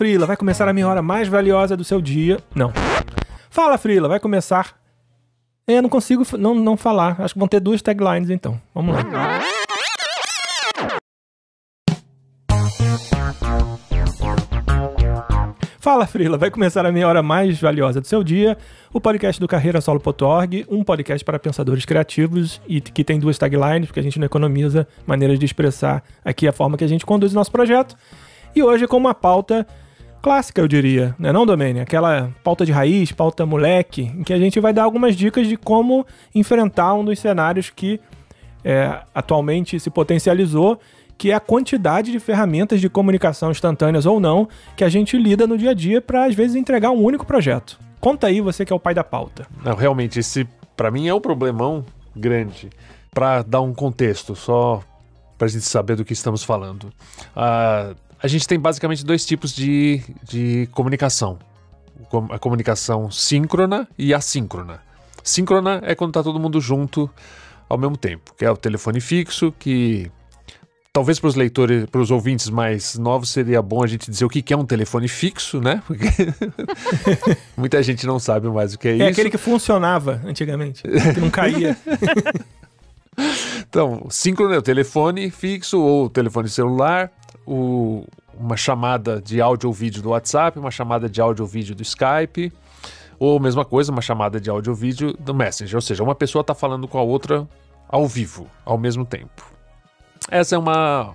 Frila, vai começar a minha hora mais valiosa do seu dia. Não. Fala, Frila, vai começar. É, eu não consigo não, não falar. Acho que vão ter duas taglines então. Vamos lá. Fala, Frila, vai começar a minha hora mais valiosa do seu dia, o podcast do CarreiraSolo.org, um podcast para pensadores criativos e que tem duas taglines, porque a gente não economiza maneiras de expressar aqui a forma que a gente conduz o nosso projeto. E hoje com uma pauta clássica, eu diria, né não, Domênio? Aquela pauta de raiz, pauta moleque, em que a gente vai dar algumas dicas de como enfrentar um dos cenários que é, atualmente se potencializou, que é a quantidade de ferramentas de comunicação instantâneas ou não que a gente lida no dia a dia para, às vezes, entregar um único projeto. Conta aí, você que é o pai da pauta. Não, realmente, esse, para mim, é um problemão grande. Para dar um contexto, só para a gente saber do que estamos falando. A... Ah, a gente tem basicamente dois tipos de, de comunicação: a comunicação síncrona e assíncrona. Síncrona é quando está todo mundo junto ao mesmo tempo, que é o telefone fixo, que Talvez para os leitores, para os ouvintes mais novos, seria bom a gente dizer o que é um telefone fixo, né? Porque muita gente não sabe mais o que é, é isso. É aquele que funcionava antigamente, que não caía. então, síncrono é o telefone fixo ou o telefone celular o, uma chamada de áudio ou vídeo do WhatsApp, uma chamada de áudio ou vídeo do Skype, ou mesma coisa, uma chamada de áudio ou vídeo do Messenger, ou seja, uma pessoa está falando com a outra ao vivo, ao mesmo tempo. Essa é uma,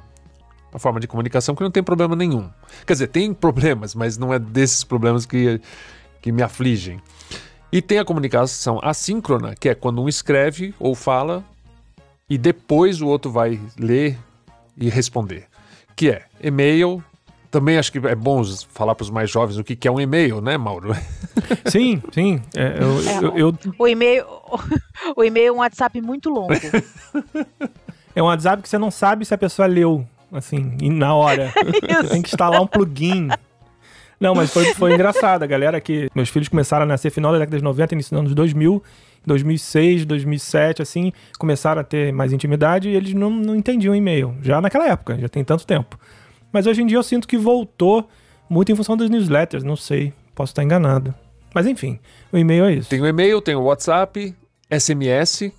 uma forma de comunicação que não tem problema nenhum. Quer dizer, tem problemas, mas não é desses problemas que, que me afligem. E tem a comunicação assíncrona, que é quando um escreve ou fala e depois o outro vai ler e responder que é e-mail. Também acho que é bom falar para os mais jovens o que, é um e-mail, né, Mauro? Sim, sim. É, é, eu, é, eu, eu... O e-mail o e-mail é um WhatsApp muito longo. É um WhatsApp que você não sabe se a pessoa leu, assim, na hora. Tem que instalar um plugin. Não, mas foi, foi engraçado. A galera que. Meus filhos começaram a nascer final da década de 90, início dos anos 2000. 2006, 2007, assim, começaram a ter mais intimidade e eles não, não entendiam e-mail, já naquela época, já tem tanto tempo. Mas hoje em dia eu sinto que voltou muito em função das newsletters, não sei, posso estar enganado. Mas enfim, o e-mail é isso. Tem o e-mail, tem o WhatsApp, SMS,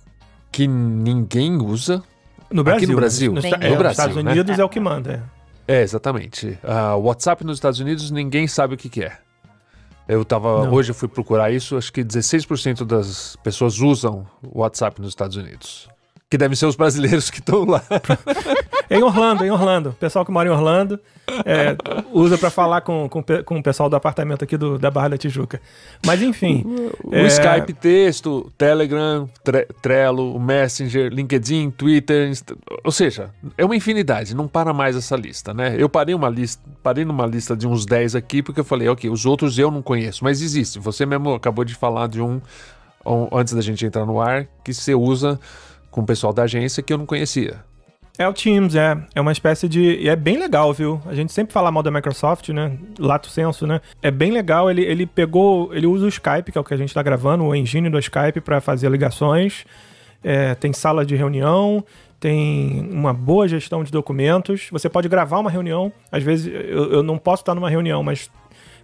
que ninguém usa. No Brasil. Aqui no Brasil. Né? No, é, no Brasil, nos Estados né? Unidos né? é o que manda. É, é exatamente. Uh, WhatsApp nos Estados Unidos, ninguém sabe o que, que é. Eu tava. Não. Hoje eu fui procurar isso, acho que 16% das pessoas usam o WhatsApp nos Estados Unidos que devem ser os brasileiros que estão lá. em Orlando, em Orlando. O pessoal que mora em Orlando é, usa para falar com, com, com, o pessoal do apartamento aqui do, da Barra da Tijuca. Mas enfim. O, é... Skype texto, Telegram, tre, Trello, Messenger, LinkedIn, Twitter. Insta... Ou seja, é uma infinidade. Não para mais essa lista, né? Eu parei uma lista, parei numa lista de uns 10 aqui, porque eu falei, ok, os outros eu não conheço, mas existe. Você mesmo acabou de falar de um antes da gente entrar no ar, que você usa com o pessoal da agência que eu não conhecia. É o Teams, é. É uma espécie de. E é bem legal, viu? A gente sempre fala mal da Microsoft, né? Lato senso, né? É bem legal. Ele, ele pegou. Ele usa o Skype, que é o que a gente tá gravando, o engine do Skype, para fazer ligações. É, tem sala de reunião, tem uma boa gestão de documentos. Você pode gravar uma reunião. Às vezes eu, eu não posso estar numa reunião, mas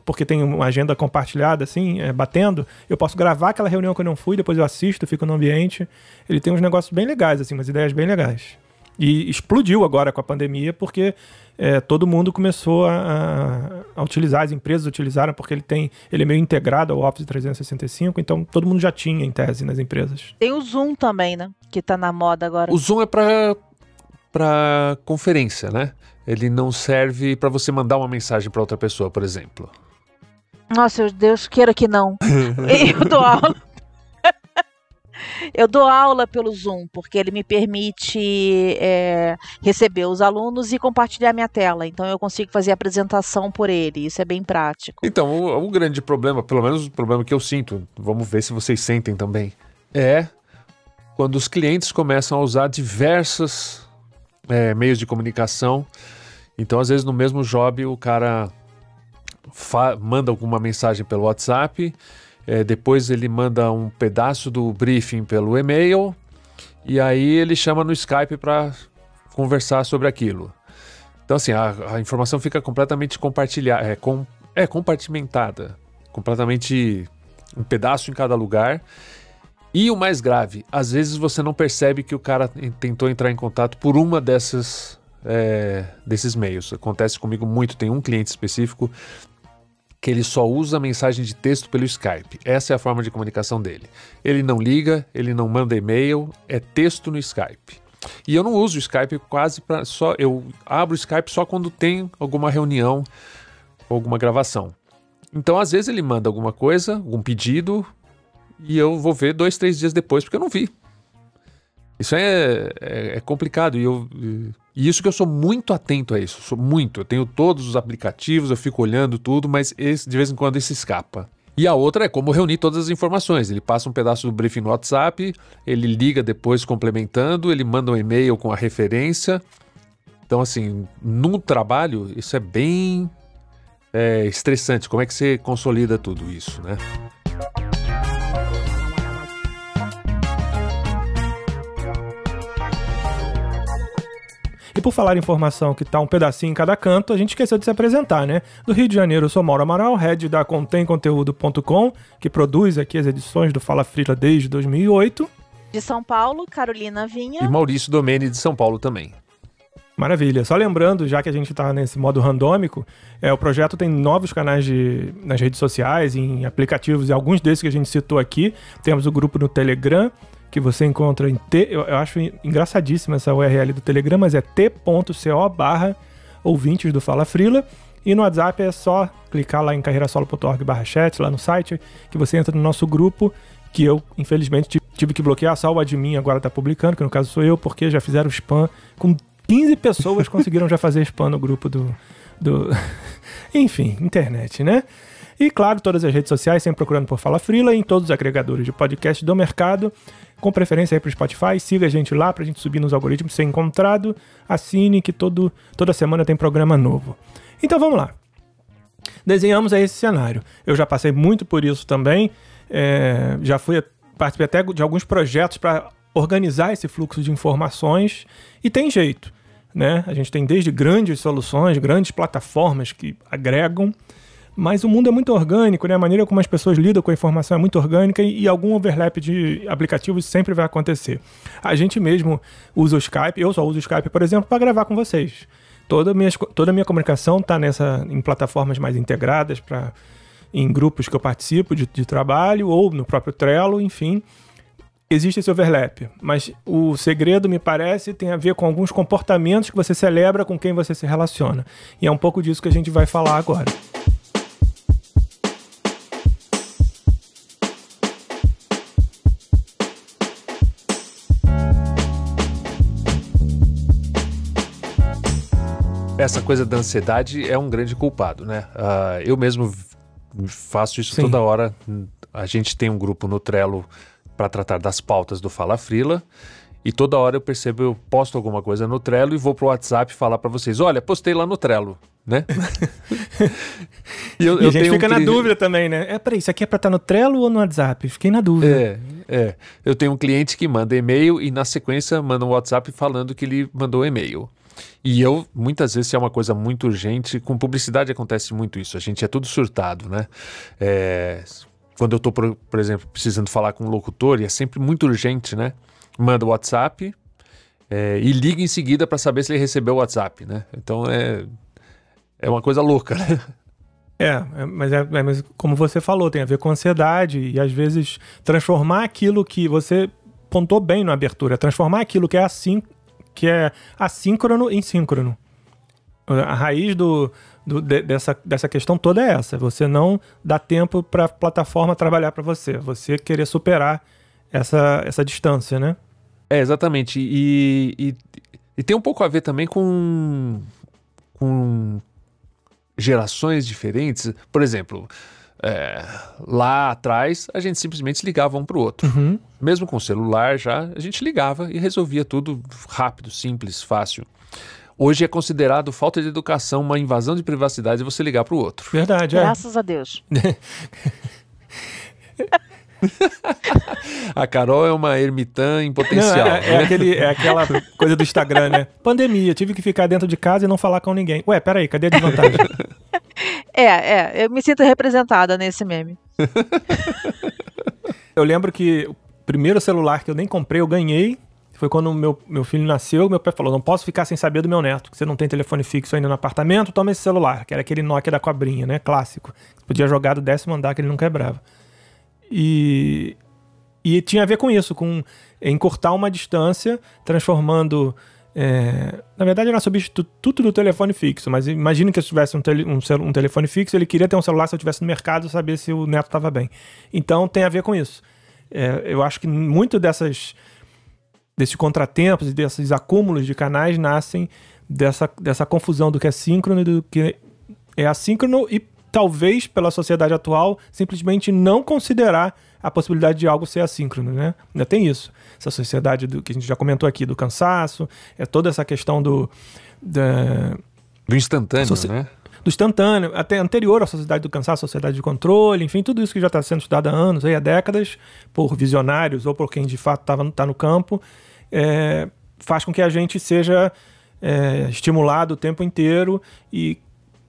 porque tem uma agenda compartilhada, assim, é, batendo, eu posso gravar aquela reunião que eu não fui, depois eu assisto, fico no ambiente. Ele tem uns negócios bem legais, assim, umas ideias bem legais. E explodiu agora com a pandemia, porque é, todo mundo começou a, a, utilizar, as empresas utilizaram, porque ele tem, ele é meio integrado ao Office 365, então todo mundo já tinha em tese nas empresas. Tem o Zoom também, né? Que tá na moda agora. O Zoom é para para conferência, né? Ele não serve para você mandar uma mensagem para outra pessoa, por exemplo. Nossa, Deus queira que não. eu dou aula. eu dou aula pelo Zoom, porque ele me permite é, receber os alunos e compartilhar minha tela. Então eu consigo fazer a apresentação por ele. Isso é bem prático. Então, o, o grande problema, pelo menos o problema que eu sinto, vamos ver se vocês sentem também, é quando os clientes começam a usar diversos é, meios de comunicação. Então, às vezes, no mesmo job, o cara manda alguma mensagem pelo WhatsApp, é, depois ele manda um pedaço do briefing pelo e-mail, e aí ele chama no Skype para conversar sobre aquilo. Então, assim, a, a informação fica completamente compartilhada, é, com, é compartimentada, completamente um pedaço em cada lugar. E o mais grave, às vezes você não percebe que o cara tentou entrar em contato por uma dessas é, desses meios. Acontece comigo muito. Tem um cliente específico que ele só usa mensagem de texto pelo Skype. Essa é a forma de comunicação dele. Ele não liga, ele não manda e-mail, é texto no Skype. E eu não uso o Skype quase para só eu abro o Skype só quando tem alguma reunião ou alguma gravação. Então às vezes ele manda alguma coisa, algum pedido e eu vou ver dois, três dias depois porque eu não vi. Isso é, é, é complicado e eu e isso que eu sou muito atento a isso, sou muito. Eu tenho todos os aplicativos, eu fico olhando tudo, mas esse, de vez em quando esse escapa. E a outra é como reunir todas as informações. Ele passa um pedaço do briefing no WhatsApp, ele liga depois complementando, ele manda um e-mail com a referência. Então, assim, num trabalho, isso é bem é, estressante. Como é que você consolida tudo isso, né? por falar em informação que tá um pedacinho em cada canto, a gente esqueceu de se apresentar, né? Do Rio de Janeiro, eu sou Mauro Amaral, head da contemconteúdo.com, que produz aqui as edições do Fala Frila desde 2008. De São Paulo, Carolina Vinha. E Maurício Domene de São Paulo também. Maravilha. Só lembrando, já que a gente está nesse modo randômico, é, o projeto tem novos canais de, nas redes sociais, em aplicativos, e alguns desses que a gente citou aqui. Temos o grupo no Telegram, que você encontra em T. Eu, eu acho engraçadíssima essa URL do Telegram, mas é t.co barra ouvintes do Fala Frila. E no WhatsApp é só clicar lá em carreirasolo.org barra chat, lá no site, que você entra no nosso grupo, que eu, infelizmente, tive que bloquear, só o admin agora tá publicando, que no caso sou eu, porque já fizeram spam. Com 15 pessoas conseguiram já fazer spam no grupo do. do... Enfim, internet, né? E claro, todas as redes sociais, sempre procurando por Fala Frila, em todos os agregadores de podcast do mercado, com preferência aí para o Spotify. Siga a gente lá para a gente subir nos algoritmos, ser encontrado. Assine que todo, toda semana tem programa novo. Então vamos lá. Desenhamos aí esse cenário. Eu já passei muito por isso também. É, já fui participei até de alguns projetos para organizar esse fluxo de informações e tem jeito, né? A gente tem desde grandes soluções, grandes plataformas que agregam mas o mundo é muito orgânico, né? A maneira como as pessoas lidam com a informação é muito orgânica e, e algum overlap de aplicativos sempre vai acontecer. A gente mesmo usa o Skype, eu só uso o Skype, por exemplo, para gravar com vocês. Toda minha, toda a minha comunicação está nessa em plataformas mais integradas para em grupos que eu participo de, de trabalho ou no próprio Trello, enfim existe esse overlap, mas o segredo, me parece, tem a ver com alguns comportamentos que você celebra com quem você se relaciona. E é um pouco disso que a gente vai falar agora. essa coisa da ansiedade é um grande culpado, né? Uh, eu mesmo faço isso Sim. toda hora. A gente tem um grupo no Trello para tratar das pautas do Fala Frila. E toda hora eu percebo, eu posto alguma coisa no Trello e vou pro WhatsApp falar para vocês: olha, postei lá no Trello, né? e, eu, e eu a gente fica um... na dúvida também, né? É, peraí, isso aqui é para estar tá no Trello ou no WhatsApp? Fiquei na dúvida. É, é. Eu tenho um cliente que manda e-mail e na sequência manda um WhatsApp falando que ele mandou e-mail. E eu, muitas vezes, se é uma coisa muito urgente, com publicidade acontece muito isso. A gente é tudo surtado, né? É, quando eu estou, por, por exemplo, precisando falar com um locutor, e é sempre muito urgente, né? Manda o WhatsApp é, e liga em seguida para saber se ele recebeu o WhatsApp, né? Então é, é uma coisa louca, né? É, é, mas é, é, mas como você falou, tem a ver com ansiedade e às vezes transformar aquilo que você pontou bem na abertura, transformar aquilo que é assim que é assíncrono e síncrono. A raiz do, do, de, dessa, dessa questão toda é essa. Você não dá tempo para a plataforma trabalhar para você. Você querer superar essa, essa distância, né? É, exatamente. E, e, e tem um pouco a ver também com, com gerações diferentes. Por exemplo, é, lá atrás, a gente simplesmente ligava um para o outro. Uhum. Mesmo com o celular já, a gente ligava e resolvia tudo rápido, simples, fácil. Hoje é considerado falta de educação, uma invasão de privacidade você ligar para o outro. Verdade, é. Graças a Deus. a Carol é uma ermitã em potencial. Não, é, é, é né? é, aquele, é aquela coisa do Instagram, né? Pandemia, tive que ficar dentro de casa e não falar com ninguém. Ué, peraí, cadê a desvantagem? É, é, eu me sinto representada nesse meme. eu lembro que o primeiro celular que eu nem comprei, eu ganhei. Foi quando meu, meu filho nasceu, meu pai falou: não posso ficar sem saber do meu neto, que você não tem telefone fixo ainda no apartamento, toma esse celular, que era aquele Nokia da cobrinha, né? Clássico. Podia jogar do décimo andar que ele não quebrava. E, e tinha a ver com isso, com encurtar uma distância, transformando. É, na verdade, era substituto do telefone fixo, mas imagina que eu tivesse um, tele, um, um, telefone fixo, ele queria ter um celular se eu estivesse no mercado, saber se o neto estava bem. Então tem a ver com isso. É, eu acho que muito dessas desses contratempos e desses acúmulos de canais nascem dessa, dessa confusão do que é síncrono e do que é assíncrono e talvez pela sociedade atual simplesmente não considerar a possibilidade de algo ser assíncrono, né? Ainda tem isso. Essa sociedade do, que a gente já comentou aqui, do cansaço, é toda essa questão do. Da, do instantâneo, soci... né? Do instantâneo, até anterior à sociedade do cansaço, sociedade de controle, enfim, tudo isso que já está sendo estudado há anos, aí, há décadas, por visionários ou por quem de fato está tá no campo, é, faz com que a gente seja é, estimulado o tempo inteiro e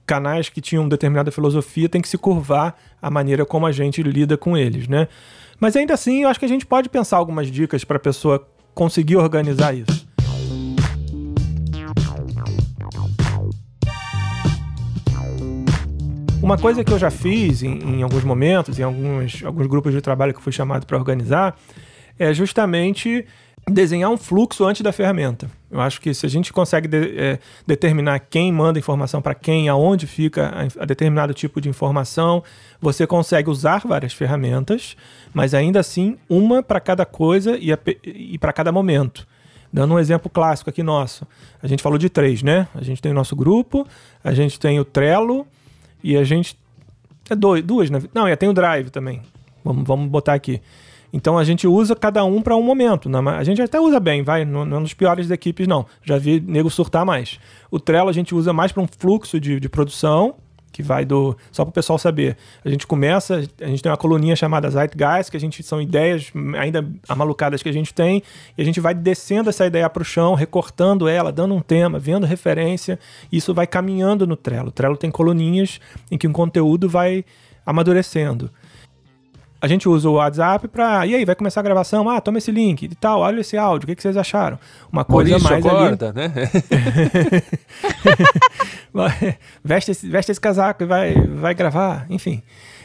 canais que tinham determinada filosofia têm que se curvar à maneira como a gente lida com eles, né? Mas ainda assim, eu acho que a gente pode pensar algumas dicas para a pessoa conseguir organizar isso. Uma coisa que eu já fiz em, em alguns momentos, em alguns, alguns grupos de trabalho que fui chamado para organizar, é justamente desenhar um fluxo antes da ferramenta. Eu acho que se a gente consegue de, é, determinar quem manda informação para quem, aonde fica a, a, determinado tipo de informação, você consegue usar várias ferramentas, mas ainda assim uma para cada coisa e, e para cada momento. Dando um exemplo clássico aqui nosso, a gente falou de três, né? A gente tem o nosso grupo, a gente tem o Trello e a gente é dois, duas, né? não, e tem o Drive também. Vamos, vamos botar aqui. Então a gente usa cada um para um momento. Né? a gente até usa bem, vai, não, não é nos piores equipes, não. Já vi nego surtar mais. O Trello a gente usa mais para um fluxo de, de produção, que vai do. Só para o pessoal saber. A gente começa, a gente tem uma coluninha chamada Zeitgeist, que a gente são ideias ainda amalucadas que a gente tem, e a gente vai descendo essa ideia para o chão, recortando ela, dando um tema, vendo referência, e isso vai caminhando no Trello. O Trello tem coluninhas em que um conteúdo vai amadurecendo a gente usa o WhatsApp para. E aí, vai começar a gravação? Ah, toma esse link e tal, olha esse áudio, o que, que vocês acharam? Uma coisa mais. Acorda, ali... né? veste, esse, veste esse casaco e vai, vai gravar, enfim.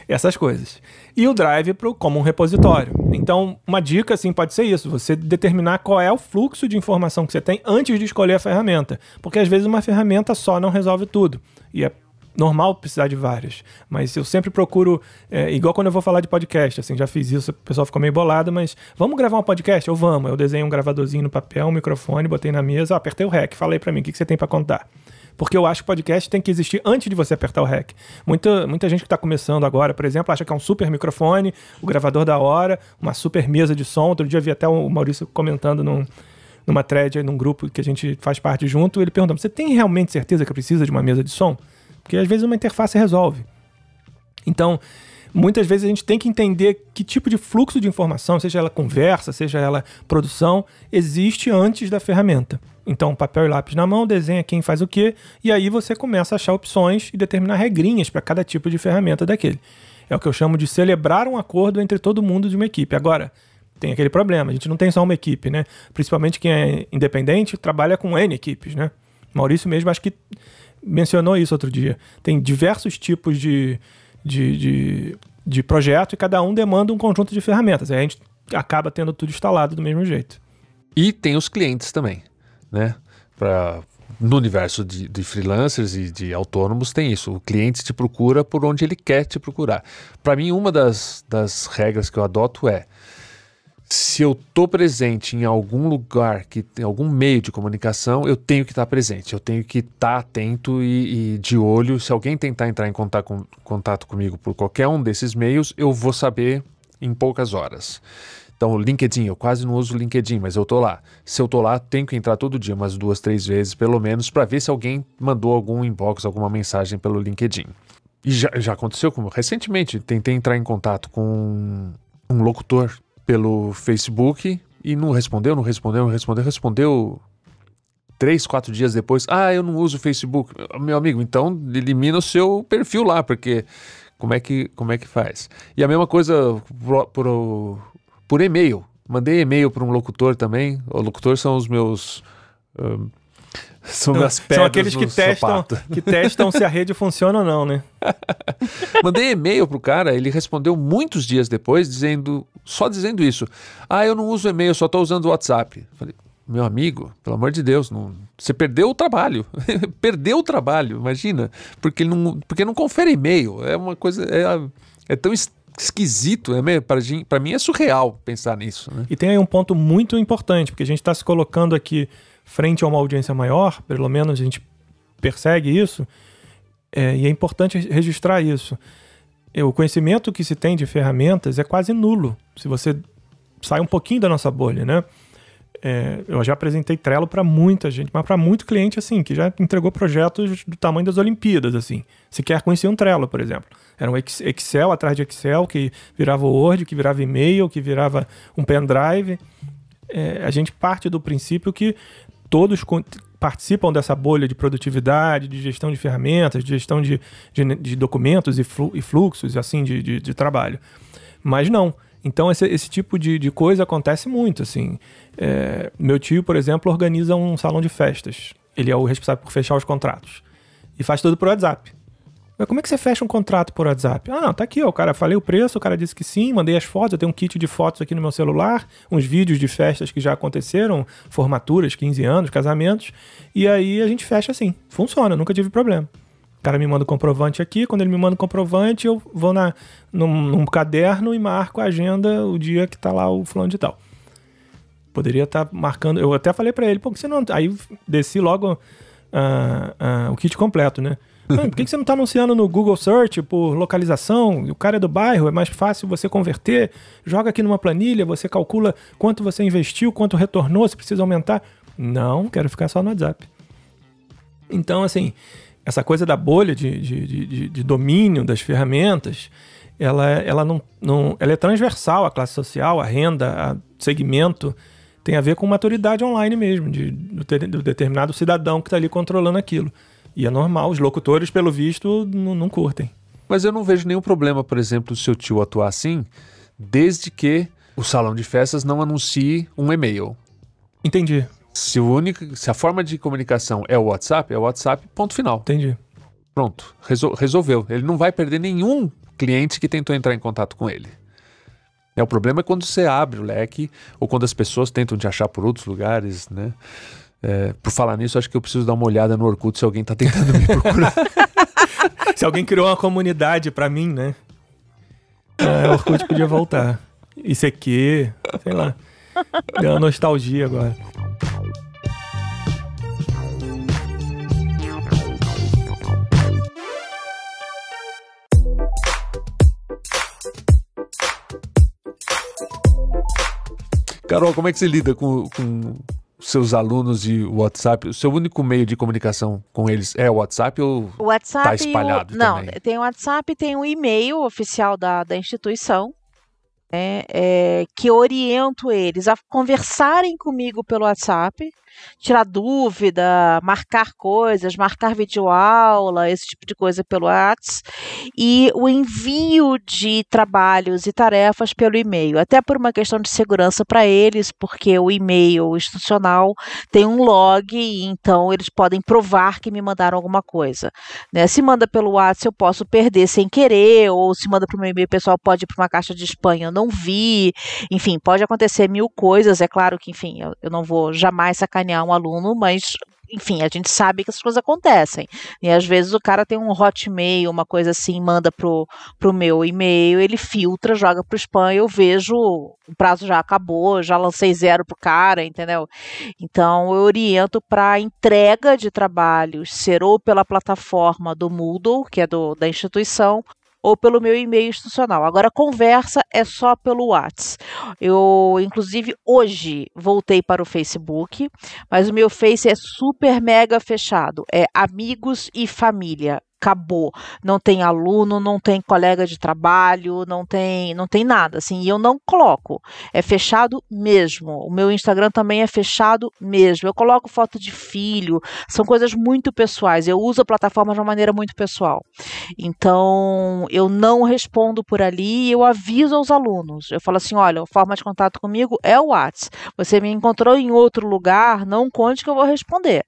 Essas coisas. E o Drive pro, como um repositório. Então, uma dica assim pode ser isso: você determinar qual é o fluxo de informação que você tem antes de escolher a ferramenta. Porque às vezes uma ferramenta só não resolve tudo. E é normal precisar de várias, mas eu sempre procuro, é, igual quando eu vou falar de podcast, assim, já fiz isso, o pessoal ficou meio bolado, mas vamos gravar um podcast? Eu vamos. Eu desenhei um gravadorzinho no papel, um microfone, botei na mesa, ó, apertei o REC, falei para mim, o que, que você tem para contar? porque eu acho que podcast tem que existir antes de você apertar o REC. Muita, muita gente que está começando agora, por exemplo, acha que é um super microfone, o gravador da hora, uma super mesa de som. Outro dia vi até o Maurício comentando num, numa thread, num grupo que a gente faz parte junto, ele perguntando: Você tem realmente certeza que precisa de uma mesa de som? Porque às vezes uma interface resolve. Então, muitas vezes a gente tem que entender que tipo de fluxo de informação, seja ela conversa, seja ela produção, existe antes da ferramenta. Então, papel e lápis na mão, desenha quem faz o quê, e aí você começa a achar opções e determinar regrinhas para cada tipo de ferramenta daquele. É o que eu chamo de celebrar um acordo entre todo mundo de uma equipe. Agora, tem aquele problema, a gente não tem só uma equipe, né? Principalmente quem é independente trabalha com N equipes, né? Maurício mesmo acho que mencionou isso outro dia. Tem diversos tipos de, de, de, de projeto e cada um demanda um conjunto de ferramentas. Aí a gente acaba tendo tudo instalado do mesmo jeito. E tem os clientes também, né? Pra, no universo de, de, freelancers e de autônomos tem isso. O cliente te procura por onde ele quer te procurar. Para mim, uma das, das regras que eu adoto é se eu estou presente em algum lugar, que tem algum meio de comunicação, eu tenho que estar tá presente, eu tenho que estar tá atento e, e, de olho. Se alguém tentar entrar em contato, com, contato comigo por qualquer um desses meios, eu vou saber em poucas horas. Então, LinkedIn, eu quase não uso o LinkedIn, mas eu tô lá. Se eu tô lá, tenho que entrar todo dia, umas duas, três vezes pelo menos, para ver se alguém mandou algum inbox, alguma mensagem pelo LinkedIn. E já, já aconteceu como recentemente, tentei entrar em contato com um locutor pelo Facebook e não respondeu, não respondeu, não respondeu, respondeu três, quatro dias depois. Ah, eu não uso o Facebook. Meu amigo, então elimina o seu perfil lá, porque como é que, como é que faz? E a mesma coisa por, por, por e-mail. Mandei e-mail para um locutor também. O locutor são os meus. Uh, Sobre então, as pedras São aqueles que testam, que testam se a rede funciona ou não, né? Mandei e-mail pro cara, ele respondeu muitos dias depois, dizendo, só dizendo isso. Ah, eu não uso e-mail, só estou usando o WhatsApp. Falei, meu amigo, pelo amor de Deus, não, você perdeu o trabalho. perdeu o trabalho, imagina. Porque não, porque não confere e-mail. É uma coisa. É, é tão esquisito, é né? para mim é surreal pensar nisso. Né? E tem aí um ponto muito importante, porque a gente está se colocando aqui frente a uma audiência maior, pelo menos a gente persegue isso, é, e é importante registrar isso. É, o conhecimento que se tem de ferramentas é quase nulo, se você sai um pouquinho da nossa bolha, né? É, eu já apresentei Trello para muita gente, mas para muito cliente assim, que já entregou projetos do tamanho das Olimpíadas, assim. Se quer conhecer um Trello, por exemplo. Era um Excel atrás de Excel, que virava Word, que virava e-mail, que virava um pendrive. É, a gente parte do princípio que todos participam dessa bolha de produtividade, de gestão de ferramentas, de gestão de, de, de documentos e, flu, e, fluxos assim de, de, de trabalho. Mas não. Então, esse, esse tipo de, de, coisa acontece muito, assim. É, meu tio, por exemplo, organiza um salão de festas. Ele é o responsável por fechar os contratos. E faz tudo por WhatsApp. Mas como é que você fecha um contrato por WhatsApp? Ah, tá aqui, ó, o cara falei o preço, o cara disse que sim, mandei as fotos, eu tenho um kit de fotos aqui no meu celular, uns vídeos de festas que já aconteceram, formaturas, 15 anos, casamentos, e aí a gente fecha assim. Funciona, nunca tive problema. O cara me manda o comprovante aqui, quando ele me manda o comprovante, eu vou na, num, num caderno e marco a agenda o dia que tá lá o fulano de tal. Poderia estar tá marcando. Eu até falei para ele, pô, que você não. Aí desci logo uh, uh, o kit completo, né? por que você não está anunciando no Google Search por localização? O cara é do bairro, é mais fácil você converter. Joga aqui numa planilha, você calcula quanto você investiu, quanto retornou, se precisa aumentar. Não, quero ficar só no WhatsApp. Então, assim, essa coisa da bolha de, de, de, de domínio das ferramentas, ela, ela, não, não, ela é transversal à classe social, à renda, a segmento tem a ver com maturidade online mesmo, de, de, do determinado cidadão que está ali controlando aquilo. E é normal, os locutores, pelo visto, não curtem. Mas eu não vejo nenhum problema, por exemplo, do seu tio atuar assim, desde que o salão de festas não anuncie um e-mail. Entendi. Se, o único, se a forma de comunicação é o WhatsApp, é o WhatsApp, ponto final. Entendi. Pronto, resol, resolveu. Ele não vai perder nenhum cliente que tentou entrar em contato com ele. É, o problema é quando você abre o leque ou quando as pessoas tentam te achar por outros lugares, né? É, por falar nisso, acho que eu preciso dar uma olhada no Orkut se alguém tá tentando me procurar. se alguém criou uma comunidade para mim, né? É, o Orkut podia voltar. Isso aqui, sei lá. Deu uma nostalgia agora. Carol, como é que você lida com, com seus alunos de WhatsApp, o seu único meio de comunicação com eles é o WhatsApp ou está espalhado o, não, também? Não, tem o WhatsApp, tem o e-mail oficial da, da instituição, né, é, que oriento eles a conversarem comigo pelo WhatsApp, tirar dúvida, marcar coisas, marcar videoaula, esse tipo de coisa pelo WhatsApp, e o envio de trabalhos e tarefas pelo e-mail, até por uma questão de segurança para eles, porque o e-mail institucional tem um log, então eles podem provar que me mandaram alguma coisa. Né? Se manda pelo WhatsApp, eu posso perder sem querer, ou se manda para o meu e-mail pessoal, pode ir para uma caixa de Espanha, eu não vi, enfim, pode acontecer mil coisas, é claro que, enfim, eu, eu não vou jamais sacar sacanear um aluno, mas enfim, a gente sabe que essas coisas acontecem. E às vezes o cara tem um hotmail, uma coisa assim, manda pro, pro meu e-mail, ele filtra, joga pro spam, eu vejo, o prazo já acabou, já lancei zero pro cara, entendeu? Então eu oriento para entrega de trabalhos ser ou pela plataforma do Moodle, que é do, da instituição, ou pelo meu e-mail institucional. Agora, conversa é só pelo WhatsApp. Eu, inclusive, hoje voltei para o Facebook, mas o meu Face é super mega fechado. É amigos e família acabou. Não tem aluno, não tem colega de trabalho, não tem, não tem nada, assim, e eu não coloco. É fechado mesmo. O meu Instagram também é fechado mesmo. Eu coloco foto de filho, são coisas muito pessoais. Eu uso a plataforma de uma maneira muito pessoal. Então, eu não respondo por ali, eu aviso aos alunos. Eu falo assim, olha, a forma de contato comigo é o WhatsApp. Você me encontrou em outro lugar, não conte que eu vou responder.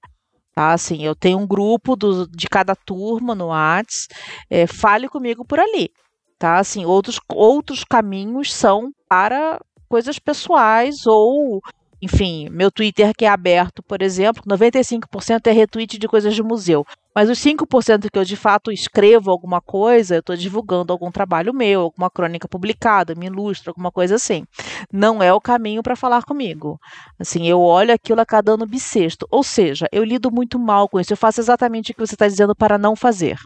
Tá, assim, eu tenho um grupo do, de cada turma no Arts é, fale comigo por ali. Tá? Assim, outros, outros caminhos são para coisas pessoais ou enfim, meu Twitter que é aberto, por exemplo, 95% é retweet de coisas de museu. Mas os 5% que eu de fato escrevo alguma coisa, eu estou divulgando algum trabalho meu, alguma crônica publicada, me ilustra, alguma coisa assim. Não é o caminho para falar comigo. Assim, eu olho aquilo a cada ano bissexto. Ou seja, eu lido muito mal com isso. Eu faço exatamente o que você está dizendo para não fazer.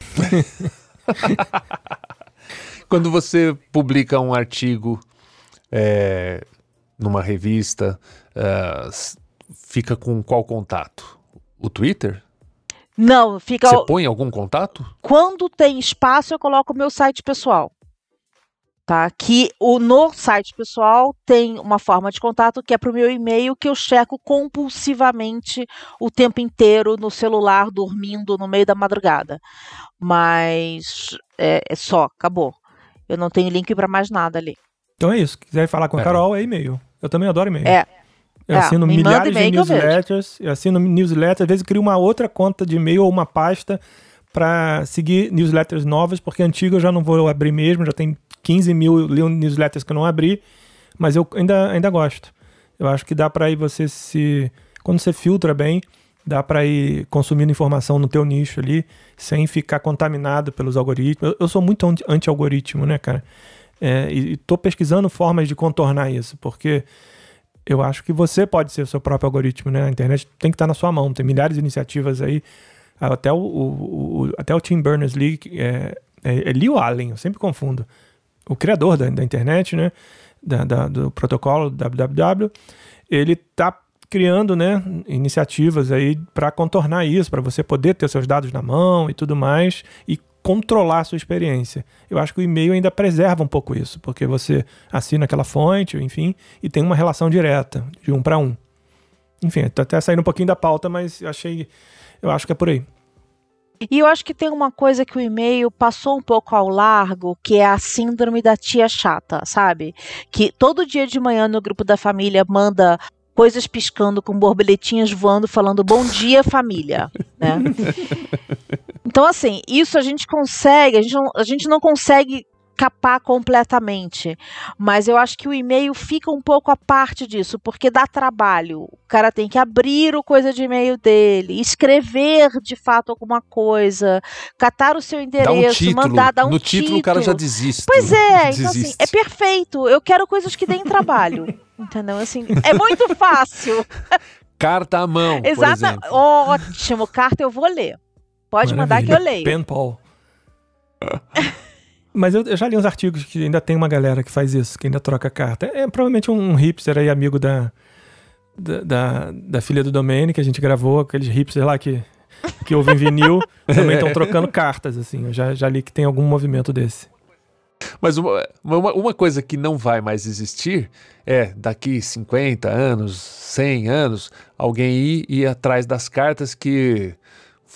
Quando você publica um artigo é, numa revista, uh, fica com qual contato? O Twitter? Não, fica. Você põe algum contato? Quando tem espaço, eu coloco o meu site pessoal. Tá? Que o, no site pessoal tem uma forma de contato que é para o meu e-mail que eu checo compulsivamente o tempo inteiro no celular, dormindo no meio da madrugada. Mas é, é só, acabou. Eu não tenho link para mais nada ali. Então é isso. Se quiser falar com a é. Carol, é e-mail. Eu também adoro e-mail. É. Eu é, assino milhares de newsletters, eu, eu assino newsletters, às vezes crio uma outra conta de e-mail ou uma pasta para seguir newsletters novas, porque antiga eu já não vou abrir mesmo, já tem 15 mil newsletters que eu não abri, mas eu ainda, ainda gosto. Eu acho que dá para ir você se... Quando você filtra bem, dá para ir consumindo informação no teu nicho ali, sem ficar contaminado pelos algoritmos. Eu, eu sou muito anti-algoritmo, né, cara? É, e estou pesquisando formas de contornar isso, porque eu acho que você pode ser o seu próprio algoritmo, né? A internet tem que estar tá na sua mão, tem milhares de iniciativas aí. Até o, o, o até o Tim Berners-Lee, é, é, é Lee Allen, eu sempre confundo, o criador da, da internet, né? Da, da, do protocolo www, ele está criando né, iniciativas aí para contornar isso, para você poder ter seus dados na mão e tudo mais, e controlar a sua experiência. Eu acho que o e-mail ainda preserva um pouco isso, porque você assina aquela fonte, enfim, e tem uma relação direta, de um para um. Enfim, tô até saindo um pouquinho da pauta, mas eu achei. Eu acho que é por aí. E eu acho que tem uma coisa que o e-mail passou um pouco ao largo, que é a síndrome da tia chata, sabe? Que todo dia de manhã no grupo da família manda coisas piscando com borboletinhas voando, falando bom dia, família. Né? Então, assim, isso a gente consegue, a gente não, a gente não consegue capar completamente. Mas eu acho que o e-mail fica um pouco à parte disso, porque dá trabalho. O cara tem que abrir o coisa de e-mail dele, escrever de fato alguma coisa, catar o seu endereço, um mandar dar um título. No título, o cara já desiste. Pois é, desiste. então assim, é perfeito. Eu quero coisas que deem trabalho. entendeu? Assim, é muito fácil. Carta à mão. Exato. Ótimo, carta eu vou ler. Pode Maravilha. mandar que eu leio. Pen Paul Mas eu, eu, já li uns artigos que ainda tem uma galera que faz isso, que ainda troca carta. É, é provavelmente um, um hipster aí, amigo da, da, da, da filha do Domene, que a gente gravou, aqueles hipsters lá que, que ouvem vinil, também estão trocando cartas, assim. Eu já, já li que tem algum movimento desse. Mas uma, uma, uma, coisa que não vai mais existir é daqui 50 anos, 100 anos, alguém ir, ir atrás das cartas que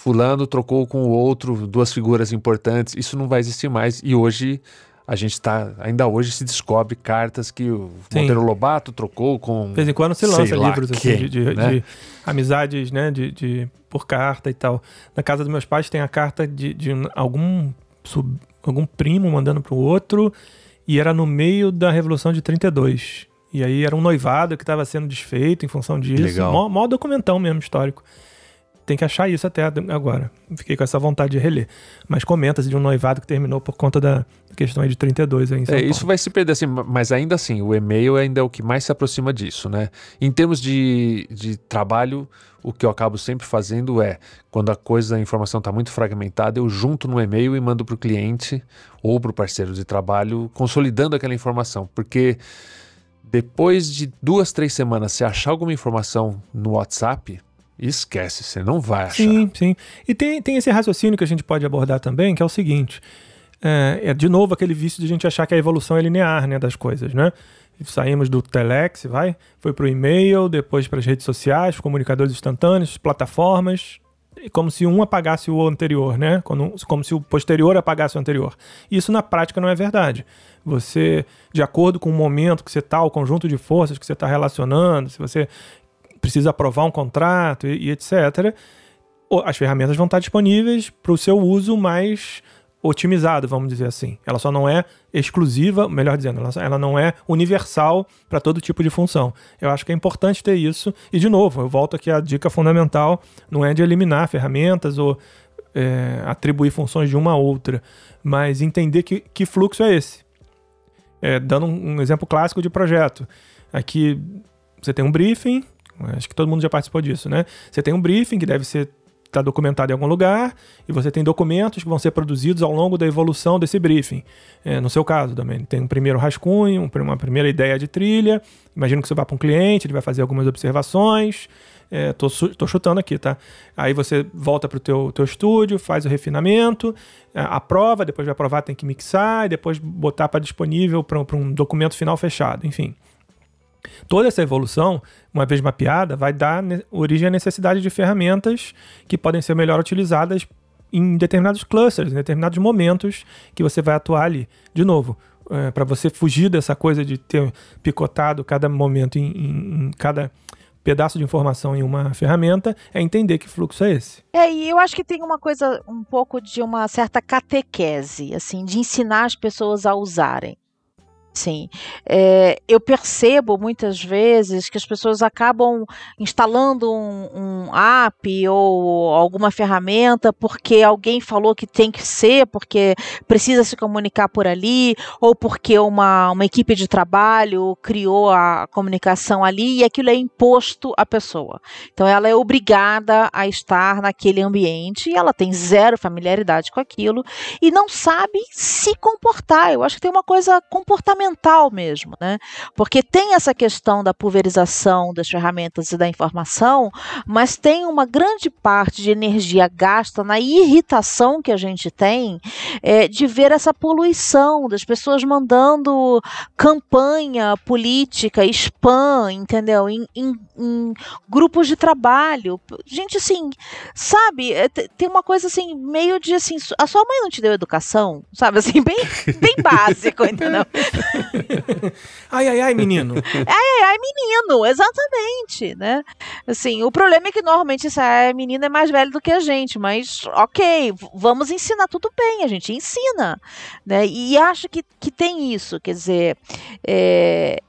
fulano trocou com o outro duas figuras importantes, isso não vai existir mais. E hoje a gente está ainda hoje se descobre cartas que o Sim. Monteiro Lobato trocou com. De vez em quando se lança livros assim, quem, assim, de, de, né? de, amizades, né? De, de, por carta e tal. Na casa dos meus pais tem a carta de, de algum, sub, algum primo mandando para o outro, e era no meio da Revolução de 32. E aí era um noivado que estava sendo desfeito em função disso. Legal. Mó, mó documentão mesmo, histórico tem que achar isso até agora. Fiquei com essa vontade de reler. Mas comenta-se de um noivado que terminou por conta da questão aí de 32 aí em é, São é, Paulo. Isso vai se perder, assim, mas ainda assim, o e-mail ainda é o que mais se aproxima disso, né? Em termos de, de trabalho, o que eu acabo sempre fazendo é, quando a coisa, a informação está muito fragmentada, eu junto no e-mail e mando para o cliente ou para o parceiro de trabalho, consolidando aquela informação, porque depois de duas, três semanas, se achar alguma informação no WhatsApp, esquece, você não vai achar. Sim, sim. E tem, tem esse raciocínio que a gente pode abordar também, que é o seguinte. É, é de novo aquele vício de a gente achar que a evolução é linear né, das coisas, né? Saímos do telex, vai, foi para o e-mail, depois para as redes sociais, comunicadores instantâneos, plataformas, como se um apagasse o anterior, né? Como, como se o posterior apagasse o anterior. Isso na prática não é verdade. Você, de acordo com o momento que você está, o conjunto de forças que você está relacionando, se você precisa aprovar um contrato e, e etc., as ferramentas vão estar disponíveis para o seu uso mais otimizado, vamos dizer assim. Ela só não é exclusiva, melhor dizendo, ela, ela não é universal para todo tipo de função. Eu acho que é importante ter isso. E, de novo, eu volto aqui à dica fundamental: não é de eliminar ferramentas ou é, atribuir funções de uma a outra, mas entender que, que fluxo é esse. É, dando um, um exemplo clássico de projeto. Aqui você tem um briefing, Acho que todo mundo já participou disso, né? Você tem um briefing que deve ser tá documentado em algum lugar e você tem documentos que vão ser produzidos ao longo da evolução desse briefing. É, no seu caso também, tem um primeiro rascunho, uma primeira ideia de trilha. Imagino que você vá para um cliente, ele vai fazer algumas observações. Estou é, chutando aqui, tá? Aí você volta para o teu, teu estúdio, faz o refinamento, é, aprova, depois de aprovar tem que mixar e depois botar para disponível para um documento final fechado, enfim. Toda essa evolução, uma vez mapeada, vai dar origem à necessidade de ferramentas que podem ser melhor utilizadas em determinados clusters, em determinados momentos que você vai atuar ali. De novo, é, para você fugir dessa coisa de ter picotado cada momento em, em, em cada pedaço de informação em uma ferramenta é entender que fluxo é esse. É, e eu acho que tem uma coisa, um pouco de uma certa catequese, assim, de ensinar as pessoas a usarem. Sim, é, eu percebo muitas vezes que as pessoas acabam instalando um, um, app ou alguma ferramenta porque alguém falou que tem que ser, porque precisa se comunicar por ali, ou porque uma, uma equipe de trabalho criou a comunicação ali e aquilo é imposto à pessoa. Então ela é obrigada a estar naquele ambiente e ela tem zero familiaridade com aquilo e não sabe se comportar. Eu acho que tem uma coisa comportamental fundamental mesmo, né? Porque tem essa questão da pulverização das ferramentas e da informação, mas tem uma grande parte de energia gasta na irritação que a gente tem é, de ver essa poluição das pessoas mandando campanha política, spam, entendeu? Em, em, em grupos de trabalho. Gente, assim, sabe? É, tem uma coisa assim, meio de assim, a sua mãe não te deu educação, sabe? Assim, bem, bem básico, entendeu? ai, ai, ai, menino. Ai, ai, ai, menino, exatamente, né? Assim, o problema é que normalmente essa menina é mais velha do que a gente, mas ok, vamos ensinar tudo bem, a gente ensina, né? E acho que, que tem isso, quer dizer, é,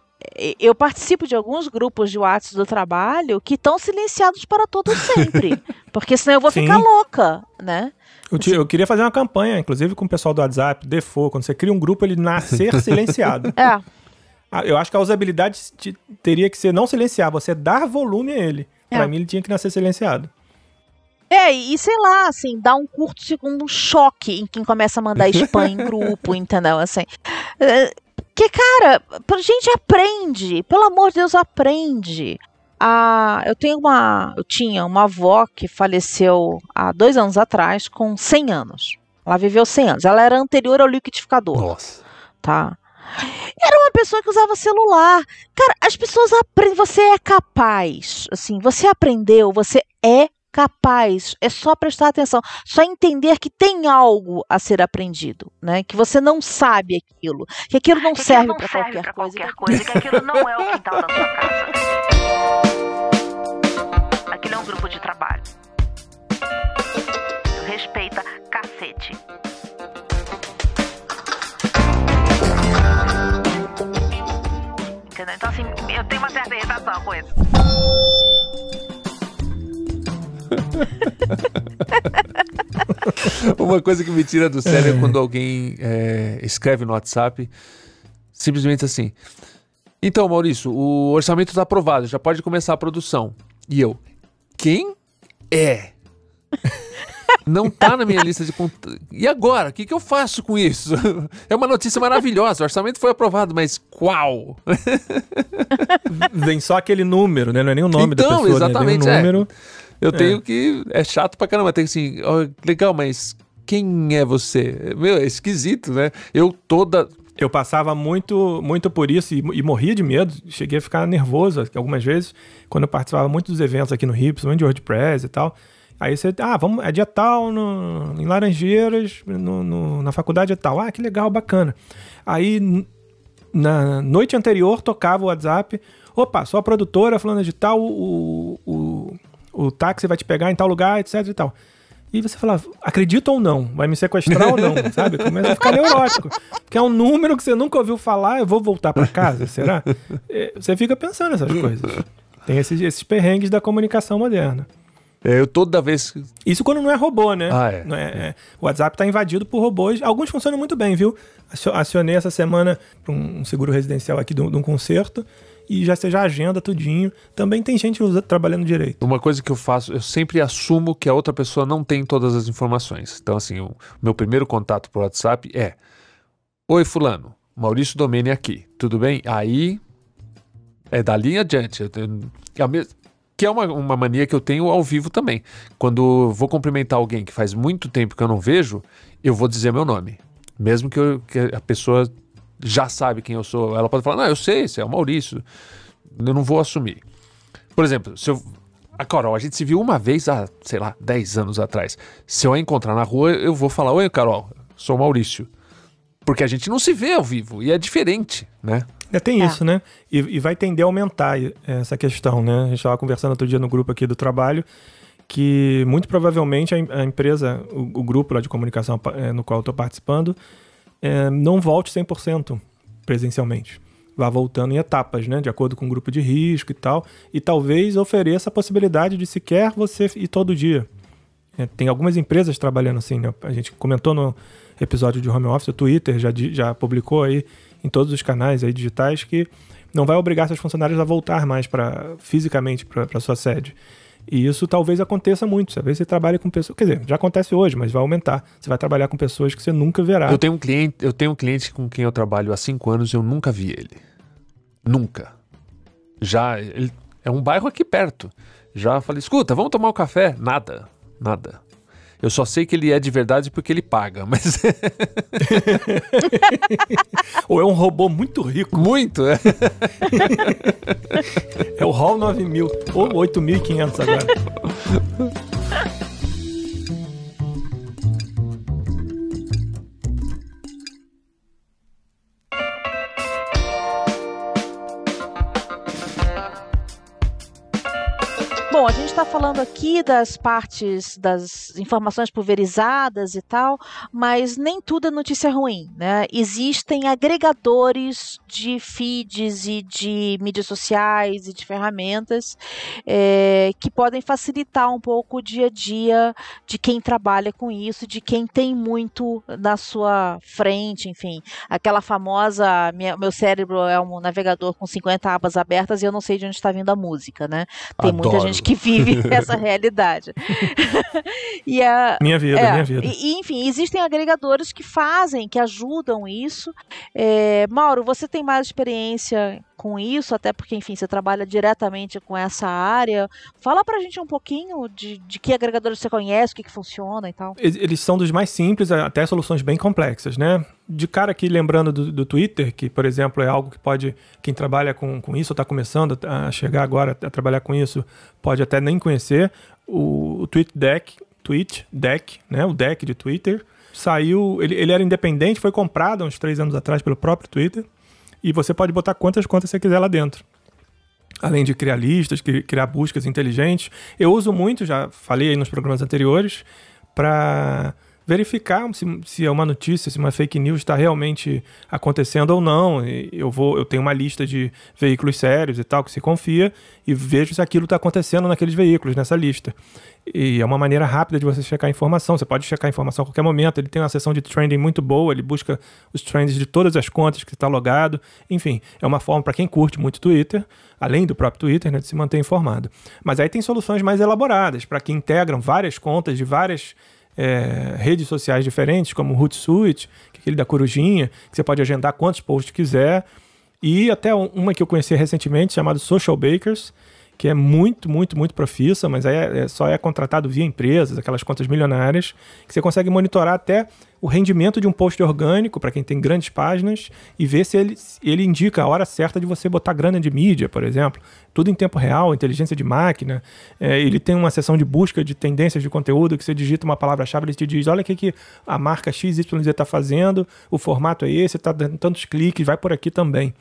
eu participo de alguns grupos de WhatsApp do trabalho que estão silenciados para todos sempre. porque senão eu vou Sim. ficar louca, né? Eu, te, eu, queria fazer uma campanha, inclusive, com o pessoal do WhatsApp, Default. Quando você cria um grupo, ele nascer silenciado. É. Ah, eu acho que a usabilidade te, teria que ser não silenciar, você dar volume a ele. É. Pra mim, ele tinha que nascer silenciado. É, e sei lá, assim, dá um curto segundo um choque em quem começa a mandar spam em grupo, entendeu? Assim. É, que, cara, gente, aprende. Pelo amor de Deus, aprende a, eu tenho uma, eu tinha uma avó que faleceu há dois anos atrás com 100 anos. Ela viveu 100 anos. Ela era anterior ao liquidificador. Nossa. Tá. Era uma pessoa que usava celular. Cara, as pessoas aprendem. Você é capaz. Assim, você aprendeu. Você é capaz. É só prestar atenção, só entender que tem algo a ser aprendido, né? Que você não sabe aquilo, que aquilo não que serve para qualquer, qualquer, coisa, que aquilo não é o quintal tá da sua casa. Ele é um grupo de trabalho. Respeita cacete. Entendeu? Então, assim, eu tenho uma certa irritação com isso. Uma coisa que me tira do sério é, quando alguém é, escreve no WhatsApp simplesmente assim. Então, Maurício, o orçamento está aprovado, já pode começar a produção. E eu, quem é. Não tá na minha lista de contas. E agora? O que, que eu faço com isso? É uma notícia maravilhosa. O orçamento foi aprovado, mas qual? Vem só aquele número, né? Não é nem o nome então, da pessoa. Exatamente, né? Vem é. número. É. Eu tenho que. É chato pra caramba. Tem assim, legal, mas quem é você? Meu, é esquisito, né? Eu toda. Eu passava muito, muito por isso e, e, morria de medo. Cheguei a ficar nervoso algumas vezes quando eu participava muito dos eventos aqui no Rio, principalmente de WordPress e tal. Aí você, ah, vamos, é dia tal no, em Laranjeiras, no, no, na faculdade e é tal. Ah, que legal, bacana. Aí na noite anterior tocava o WhatsApp. Opa, sou a produtora falando de tal, o, o, o, o táxi vai te pegar em tal lugar, etc e tal. E você fala, acredita ou não? Vai me sequestrar ou não? Sabe? Começa a ficar neurótico. Porque é um número que você nunca ouviu falar, eu vou voltar para casa, será? É, você fica pensando essas coisas. Tem esses, esses perrengues da comunicação moderna. É, eu toda vez. Isso quando não é robô, né? Ah, é. Não é, é. O WhatsApp está invadido por robôs. Alguns funcionam muito bem, viu? Acionei essa semana um seguro residencial aqui de um, de um concerto e já seja agenda tudinho. Também tem gente usa, trabalhando direito. Uma coisa que eu faço, eu sempre assumo que a outra pessoa não tem todas as informações. Então, assim, o meu primeiro contato por WhatsApp é: Oi, Fulano, Maurício Domene aqui, tudo bem? Aí é dali em adiante. Eu tenho, é mesma, que é uma, uma mania que eu tenho ao vivo também. Quando vou cumprimentar alguém que faz muito tempo que eu não vejo, eu vou dizer meu nome. Mesmo que, eu, que a pessoa já sabe quem eu sou. Ela pode falar, não, eu sei, você é o Maurício. Eu não vou assumir. Por exemplo, se eu. A Carol, a gente se viu uma vez há, sei lá, 10 anos atrás. Se eu a encontrar na rua, eu vou falar: Oi, Carol, sou o Maurício. Porque a gente não se vê ao vivo e é diferente, né? É, tem é. isso, né? E, e, vai tender a aumentar é, essa questão, né? A gente estava conversando outro dia no grupo aqui do trabalho que muito provavelmente a, a empresa, o, o, grupo lá de comunicação é, no qual eu estou participando, é, não volte 100% presencialmente. Vá voltando em etapas, né? De acordo com o grupo de risco e tal. E talvez ofereça a possibilidade de sequer você ir todo dia. É, tem algumas empresas trabalhando assim, né? A gente comentou no episódio de home office, o Twitter já, já publicou aí em todos os canais aí digitais que não vai obrigar seus funcionários a voltar mais para fisicamente para sua sede. E isso talvez aconteça muito. Talvez você trabalhe com pessoas. Quer dizer, já acontece hoje, mas vai aumentar. Você vai trabalhar com pessoas que você nunca verá. Eu tenho um cliente, eu tenho um cliente com quem eu trabalho há cinco anos e eu nunca vi ele. Nunca. Já. Ele, é um bairro aqui perto. Já falei, escuta, vamos tomar um café? Nada. Nada. Eu só sei que ele é de verdade porque ele paga, mas. Ou é um robô muito rico. Muito, é. é o Hall 9000, ou 8500 agora. Bom, a gente está falando aqui das partes das informações pulverizadas e tal, mas nem tudo é notícia ruim, né? Existem agregadores de feeds e de mídias sociais e de ferramentas é, que podem facilitar um pouco o dia a dia de quem trabalha com isso, de quem tem muito na sua frente, enfim, aquela famosa minha, meu cérebro é um navegador com 50 abas abertas e eu não sei de onde está vindo a música, né? Tem Adoro. muita gente que vive essa realidade. e a, minha vida, é, minha vida. E, enfim, existem agregadores que fazem, que ajudam isso. É, Mauro, você tem mais experiência com isso, até porque, enfim, você trabalha diretamente com essa área. Fala pra gente um pouquinho de, de que agregadores você conhece, o que, que funciona e tal. Eles são dos mais simples até soluções bem complexas, né? de cara aqui lembrando do, do, Twitter, que, por exemplo, é algo que pode. Quem trabalha com, com isso, ou está começando a chegar agora a trabalhar com isso, pode até nem conhecer. O, o Tweet Deck, Tweet Deck, né? O deck de Twitter. Saiu. Ele, ele era independente, foi comprado há uns três anos atrás pelo próprio Twitter. E você pode botar quantas contas você quiser lá dentro além de criar listas, criar buscas inteligentes. Eu uso muito, já falei aí nos programas anteriores, para verificar se, se é uma notícia, se uma fake news está realmente acontecendo ou não. eu vou, eu tenho uma lista de veículos sérios e tal que se confia e vejo se aquilo está acontecendo naqueles veículos nessa lista. E é uma maneira rápida de você checar a informação. Você pode checar a informação a qualquer momento. Ele tem uma seção de trending muito boa. Ele busca os trends de todas as contas que está logado. Enfim, é uma forma para quem curte muito Twitter, além do próprio Twitter, né, de se manter informado. Mas aí tem soluções mais elaboradas para que integram várias contas de várias é, redes sociais diferentes, como o Hootsuite, que é aquele da Corujinha, que você pode agendar quantos posts quiser. E até uma que eu conheci recentemente, chamada Social Bakers, que é muito, muito, muito profissa, mas é, é, só é contratado via empresas, aquelas contas milionárias, que você consegue monitorar até o rendimento de um post orgânico para quem tem grandes páginas e ver se ele, ele indica a hora certa de você botar grana de mídia, por exemplo. Tudo em tempo real, inteligência de máquina. É, ele tem uma seção de busca de tendências de conteúdo que você digita uma palavra-chave, ele te diz: olha o que, que a marca XYZ está fazendo, o formato é esse, está dando tantos cliques, vai por aqui também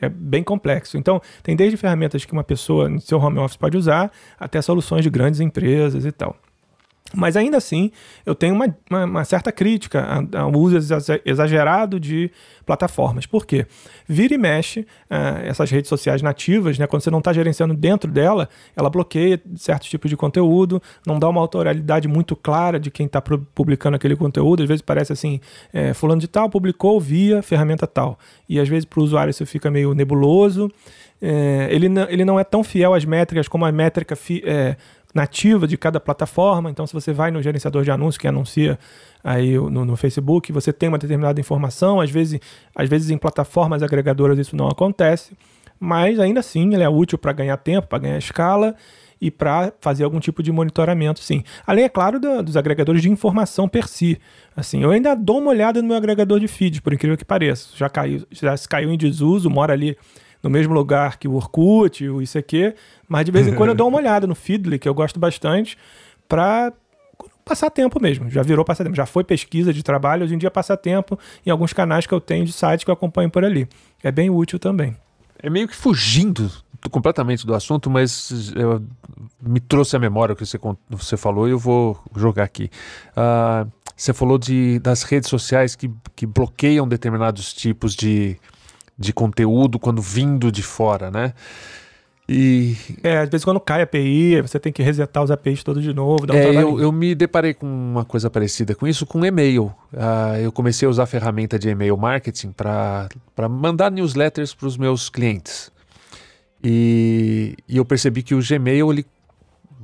é bem complexo. Então, tem desde ferramentas que uma pessoa no seu home office pode usar, até soluções de grandes empresas e tal. Mas ainda assim, eu tenho uma, uma, uma certa crítica ao uso exagerado de plataformas. Por quê? Vira e mexe uh, essas redes sociais nativas, né? quando você não está gerenciando dentro dela, ela bloqueia certos tipos de conteúdo, não dá uma autoralidade muito clara de quem está publicando aquele conteúdo. Às vezes parece assim, é, fulano de tal publicou via ferramenta tal. E às vezes para o usuário isso fica meio nebuloso. É, ele, não, ele não é tão fiel às métricas como a métrica fi, é, nativa de cada plataforma. Então, se você vai no gerenciador de anúncios que anuncia aí no, no, Facebook, você tem uma determinada informação. Às vezes, às vezes em plataformas agregadoras isso não acontece, mas ainda assim ele é útil para ganhar tempo, para ganhar escala e para fazer algum tipo de monitoramento, sim. Além, é claro, do, dos agregadores de informação per si. Assim, eu ainda dou uma olhada no meu agregador de feed, por incrível que pareça. Já caiu, já caiu em desuso, mora ali no mesmo lugar que o Orkut, o isso aqui, mas de vez em quando eu dou uma olhada no Feedly, que eu gosto bastante, para passar tempo mesmo. Já virou passatempo, já foi pesquisa de trabalho, hoje em dia tempo em alguns canais que eu tenho de sites que eu acompanho por ali. É bem útil também. É meio que fugindo completamente do assunto, mas eu, é, me trouxe à memória o que você, você falou e eu vou jogar aqui. Uh, você falou de, das redes sociais que, que bloqueiam determinados tipos de, de conteúdo quando vindo de fora, né? E... É, às vezes quando cai a API, você tem que resetar os APIs todos de novo. Um é, eu, eu, me deparei com uma coisa parecida com isso, com e-mail. Uh, eu comecei a usar a ferramenta de e-mail marketing para mandar newsletters para os meus clientes. E, e, eu percebi que o Gmail ele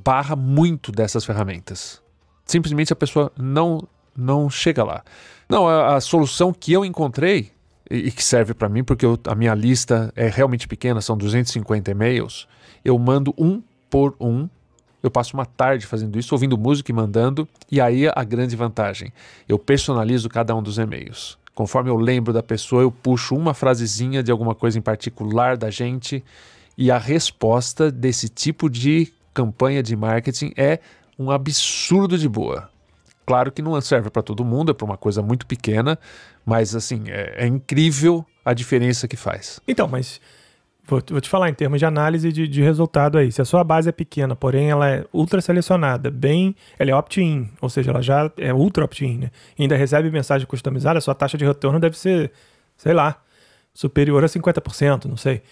barra muito dessas ferramentas. Simplesmente a pessoa não, não chega lá. Não, a, a solução que eu encontrei e, que serve para mim, porque eu, a minha lista é realmente pequena, são 250 e-mails, eu mando um por um. Eu passo uma tarde fazendo isso, ouvindo música e mandando, e aí a grande vantagem, eu personalizo cada um dos e-mails. Conforme eu lembro da pessoa, eu puxo uma frasezinha de alguma coisa em particular da gente, e a resposta desse tipo de campanha de marketing é um absurdo de boa. Claro que não serve para todo mundo, é para uma coisa muito pequena, mas, assim, é, é incrível a diferença que faz. Então, mas vou, vou te falar em termos de análise de, de, resultado aí. Se a sua base é pequena, porém ela é ultra selecionada, bem, ela é opt-in, ou seja, ela já é ultra opt-in, né? ainda recebe mensagem customizada, a sua taxa de retorno deve ser, sei lá, superior a 50%, não sei.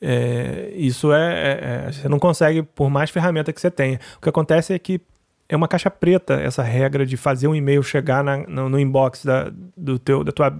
É, isso é, é, é, Você não consegue, por mais ferramenta que você tenha. O que acontece é que é uma caixa preta essa regra de fazer um e-mail chegar na, no, no, inbox da, do teu, da tua,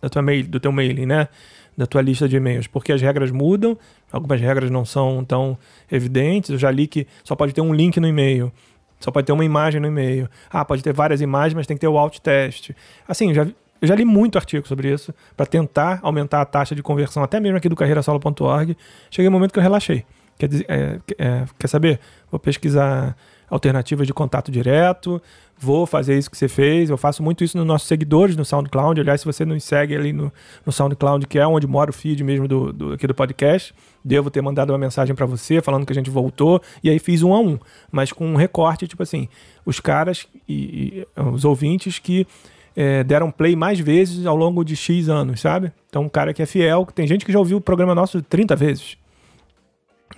da tua mail, do teu mailing, né? Da tua lista de e-mails, porque as regras mudam, algumas regras não são tão evidentes. Eu já li que só pode ter um link no e-mail, só pode ter uma imagem no e-mail. Ah, pode ter várias imagens, mas tem que ter o alt test. Assim, já, eu já li muito artigo sobre isso para tentar aumentar a taxa de conversão, até mesmo aqui do carreirasolo.org. Cheguei um momento que eu relaxei. Quer, dizer, é, é, quer saber? Vou pesquisar alternativas de contato direto. Vou fazer isso que você fez. Eu faço muito isso nos nossos seguidores no SoundCloud. Aliás, se você não segue ali no, no SoundCloud, que é onde mora o feed mesmo do, do aqui do podcast, devo ter mandado uma mensagem para você falando que a gente voltou. E aí fiz um a um, mas com um recorte, tipo assim, os caras e, e os ouvintes que é, deram play mais vezes ao longo de X anos, sabe? Então, um cara que é fiel, que tem gente que já ouviu o programa nosso 30 vezes.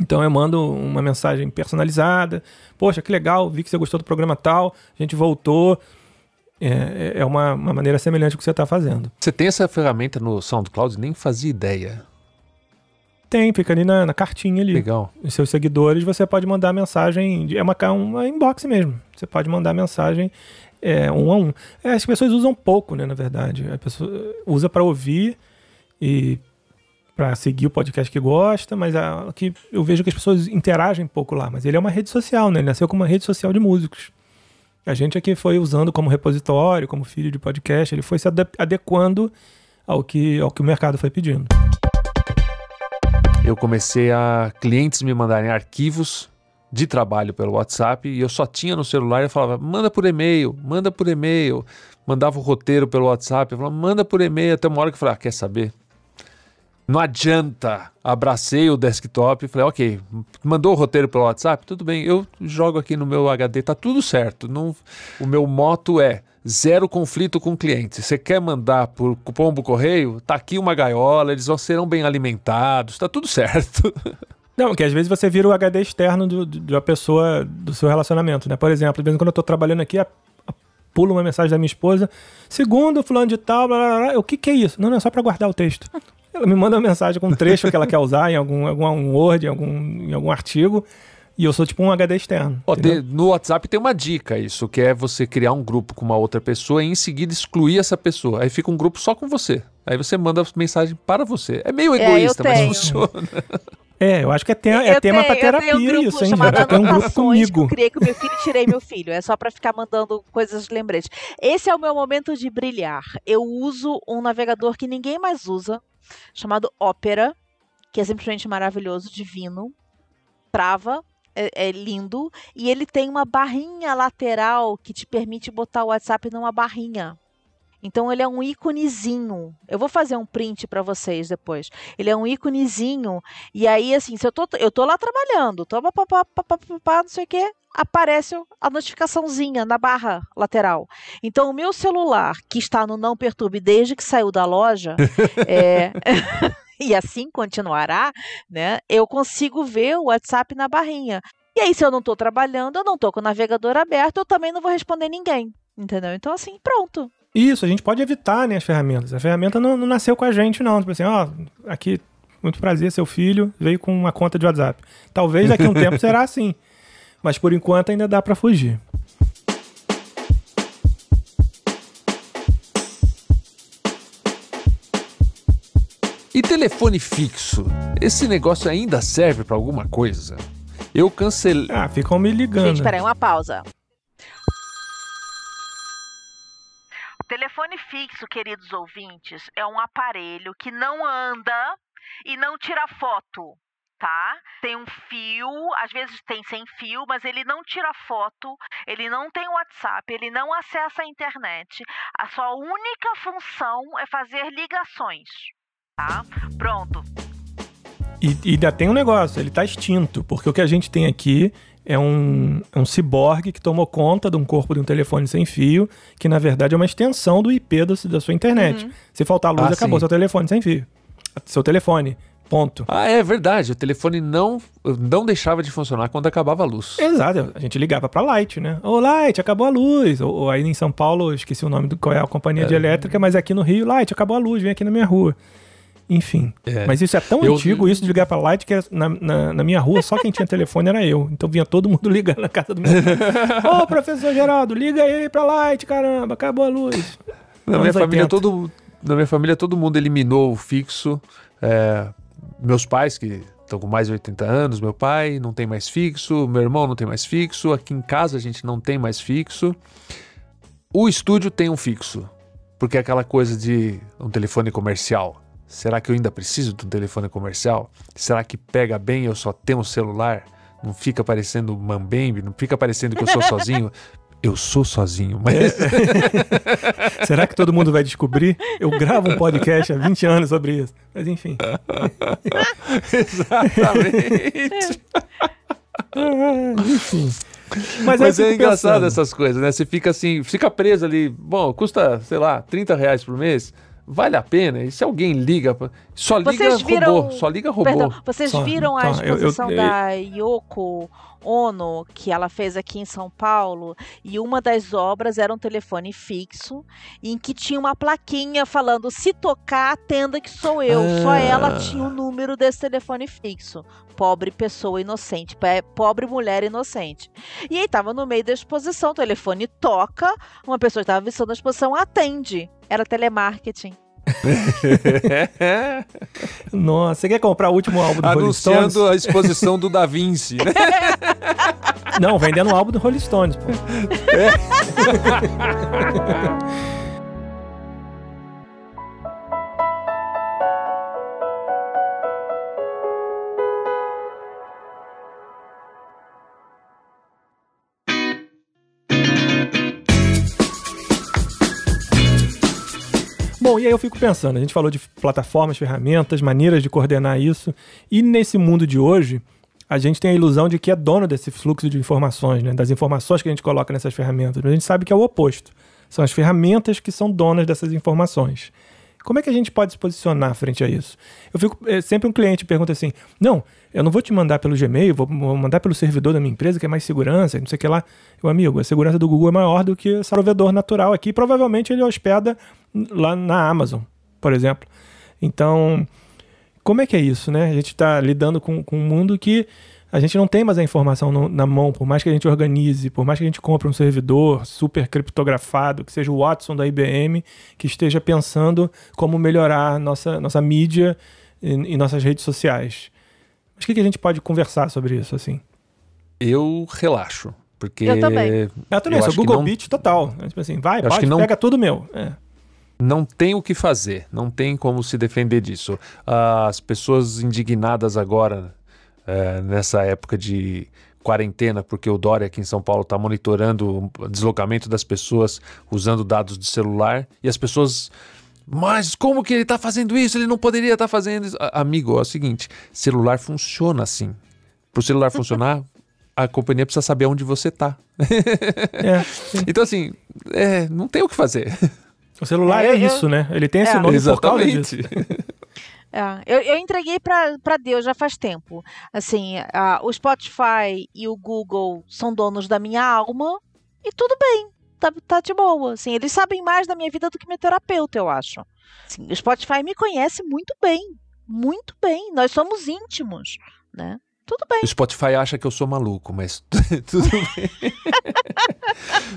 Então eu mando uma mensagem personalizada. Poxa, que legal, vi que você gostou do programa tal, a gente voltou. É, é, é uma, uma maneira semelhante ao que você está fazendo. Você tem essa ferramenta no SoundCloud? Nem fazia ideia. Tem, fica ali na, na cartinha ali. Legal. Os seus seguidores, você pode mandar mensagem. É uma, é uma é inbox mesmo. Você pode mandar mensagem é, um a um. É, as pessoas usam pouco, né, na verdade. A pessoa usa para ouvir e para seguir o podcast que gosta, mas a, que eu vejo que as pessoas interagem um pouco lá. Mas ele é uma rede social, né? Ele nasceu como uma rede social de músicos. A gente aqui foi usando como repositório, como filho de podcast, ele foi se adequando ao que, ao que o mercado foi pedindo. Eu comecei a clientes me mandarem arquivos de trabalho pelo WhatsApp e eu só tinha no celular e eu falava, manda por e-mail, manda por e-mail. Mandava o roteiro pelo WhatsApp, eu falava, manda por e-mail. Até uma hora que eu falei, ah, quer saber? não adianta. Abracei o desktop e falei, ok, mandou o roteiro pelo WhatsApp, tudo bem, eu jogo aqui no meu HD, tá tudo certo. Não, o meu moto é zero conflito com o cliente. Você quer mandar por cupom do correio? Tá aqui uma gaiola, eles serão bem alimentados, tá tudo certo. Não, que às vezes você vira o HD externo do, de uma pessoa, do seu relacionamento, né? Por exemplo, de vez em quando eu tô trabalhando aqui, a pulo uma mensagem da minha esposa. Segundo, fulano de tal, blá, blá, blá, o que, que é isso? Não, não, é só para guardar o texto ela me manda uma mensagem com um trecho que ela quer usar em algum, algum Word, em algum, em algum artigo. E eu sou tipo um HD externo. Oh, no WhatsApp tem uma dica isso, que é você criar um grupo com uma outra pessoa e em seguida excluir essa pessoa. Aí fica um grupo só com você. Aí você manda mensagem para você. É meio é, egoísta, é, mas funciona. É, eu acho que é, te é tema para terapia eu tenho um isso, hein? Eu é um grupo comigo. eu criei com meu filho e tirei meu filho. É só para ficar mandando coisas de lembrete. Esse é o meu momento de brilhar. Eu uso um navegador que ninguém mais usa, chamado Ópera, que é simplesmente maravilhoso, divino. Trava, é, é, lindo. E ele tem uma barrinha lateral que te permite botar o WhatsApp numa barrinha. Então ele é um íconezinho. Eu vou fazer um print para vocês depois. Ele é um íconezinho. E aí, assim, se eu tô, eu tô lá trabalhando, tô pá, pá, pá, não sei o quê, aparece a notificaçãozinha na barra lateral. Então o meu celular, que está no Não Perturbe desde que saiu da loja, é... e assim continuará, né? Eu consigo ver o WhatsApp na barrinha. E aí, se eu não estou trabalhando, eu não estou com o navegador aberto, eu também não vou responder ninguém. Entendeu? Então, assim, pronto. Isso, a gente pode evitar né, as ferramentas. A ferramenta não, não nasceu com a gente, não. Tipo assim, ó, aqui, muito prazer, seu filho veio com uma conta de WhatsApp. Talvez daqui a um tempo será assim. Mas por enquanto ainda dá para fugir. E telefone fixo? Esse negócio ainda serve para alguma coisa? Eu cancelei. Ah, ficam me ligando. Gente, peraí, uma pausa. isso, queridos ouvintes, é um aparelho que não anda e não tira foto. Tá? Tem um fio, às vezes tem sem fio, mas ele não tira foto, ele não tem WhatsApp, ele não acessa a internet. A sua única função é fazer ligações, tá? Pronto. E, e ainda tem um negócio, ele está extinto, porque o que a gente tem aqui é um, é um ciborgue que tomou conta de um corpo de um telefone sem fio, que na verdade é uma extensão do IP da, da sua internet. Uhum. Se faltar luz, ah, acabou sim. seu telefone sem fio. Seu telefone. Ponto. Ah, é verdade. O telefone não, não deixava de funcionar quando acabava a luz. Exato. A gente ligava para Light, né? Ô, Light, acabou a luz. Ou, ou aí em São Paulo, esqueci o nome do qual é a companhia é. de elétrica, mas aqui no Rio, Light, acabou a luz, vem aqui na minha rua. Enfim. É. Mas isso é tão eu... antigo, isso de ligar para Light, que na, na, na, minha rua só quem tinha telefone era eu. Então vinha todo mundo ligar na casa do meu Ô, oh, professor Geraldo, liga aí para Light, caramba, acabou a luz. Na minha, família, todo, na minha família, todo mundo eliminou o fixo. É, meus pais, que estão com mais de 80 anos, meu pai não tem mais fixo, meu irmão não tem mais fixo, aqui em casa a gente não tem mais fixo. O estúdio tem um fixo, porque é aquela coisa de um telefone comercial. Será que eu ainda preciso de um telefone comercial? Será que pega bem eu só tenho um celular? Não fica parecendo mambembe? Não fica parecendo que eu sou sozinho? Eu sou sozinho, mas. É. Será que todo mundo vai descobrir? Eu gravo um podcast há 20 anos sobre isso. Mas enfim. Exatamente. É, enfim. Mas, mas é engraçado pensando. essas coisas, né? Você fica assim, fica preso ali. Bom, custa, sei lá, 30 reais por mês. Vale a pena? E se alguém liga, só liga vocês viram... robô, só liga robô. Perdão, vocês só... viram a exposição eu, eu... da Yoko Ono que ela fez aqui em São Paulo e uma das obras era um telefone fixo em que tinha uma plaquinha falando se tocar atenda que sou eu. Ah. Só ela tinha o número desse telefone fixo. Pobre pessoa inocente, pobre mulher inocente. E aí tava no meio da exposição, o telefone toca, uma pessoa estava visitando a exposição atende. Era telemarketing. Nossa, você quer comprar o último álbum do Anunciando Rolling Stones? a exposição do Da Vinci, né? Não, vendendo o álbum do Rolling Stones, pô. É. Bom, e aí eu fico pensando, a gente falou de plataformas, ferramentas, maneiras de coordenar isso, e nesse mundo de hoje, a gente tem a ilusão de que é dono desse fluxo de informações, né? das informações que a gente coloca nessas ferramentas, mas a gente sabe que é o oposto. São as ferramentas que são donas dessas informações. Como é que a gente pode se posicionar frente a isso? Eu fico é, sempre um cliente pergunta assim: "Não, eu não vou te mandar pelo Gmail, vou mandar pelo servidor da minha empresa, que é mais segurança, não sei o que lá". Meu amigo, a segurança do Google é maior do que o provedor natural aqui, provavelmente ele hospeda lá na Amazon, por exemplo. Então, como é que é isso, né? A gente está lidando com, com um mundo que a gente não tem mais a informação no, na mão, por mais que a gente organize, por mais que a gente compre um servidor super criptografado, que seja o Watson da IBM, que esteja pensando como melhorar nossa, nossa mídia e, e nossas redes sociais. Mas o que, que a gente pode conversar sobre isso, assim? Eu relaxo. Porque. Eu também. Eu também, eu sou Google não... Beat total. É, tipo assim, vai, pode, não... pega tudo meu. É. Não tem o que fazer, não tem como se defender disso. As pessoas indignadas agora eh, nessa época de quarentena, porque o Dória aqui em São Paulo está monitorando o deslocamento das pessoas usando dados de celular e as pessoas. Mas como que ele está fazendo isso? Ele não poderia estar tá fazendo isso. Amigo, é o seguinte: celular funciona assim. Para o celular funcionar, a companhia precisa saber onde você está. é, então, assim, é, não tem o que fazer. O celular é, é, é. isso, né? Ele tem esse é. nome exatamente. por causa disso. É, eu, eu, entreguei para Deus já faz tempo. Assim, a, o Spotify e o Google são donos da minha alma e tudo bem, tá, tá de boa. Assim, eles sabem mais da minha vida do que meu terapeuta, eu acho. Assim, o Spotify me conhece muito bem, muito bem. Nós somos íntimos, né? Tudo bem. O Spotify acha que eu sou maluco, mas tudo bem.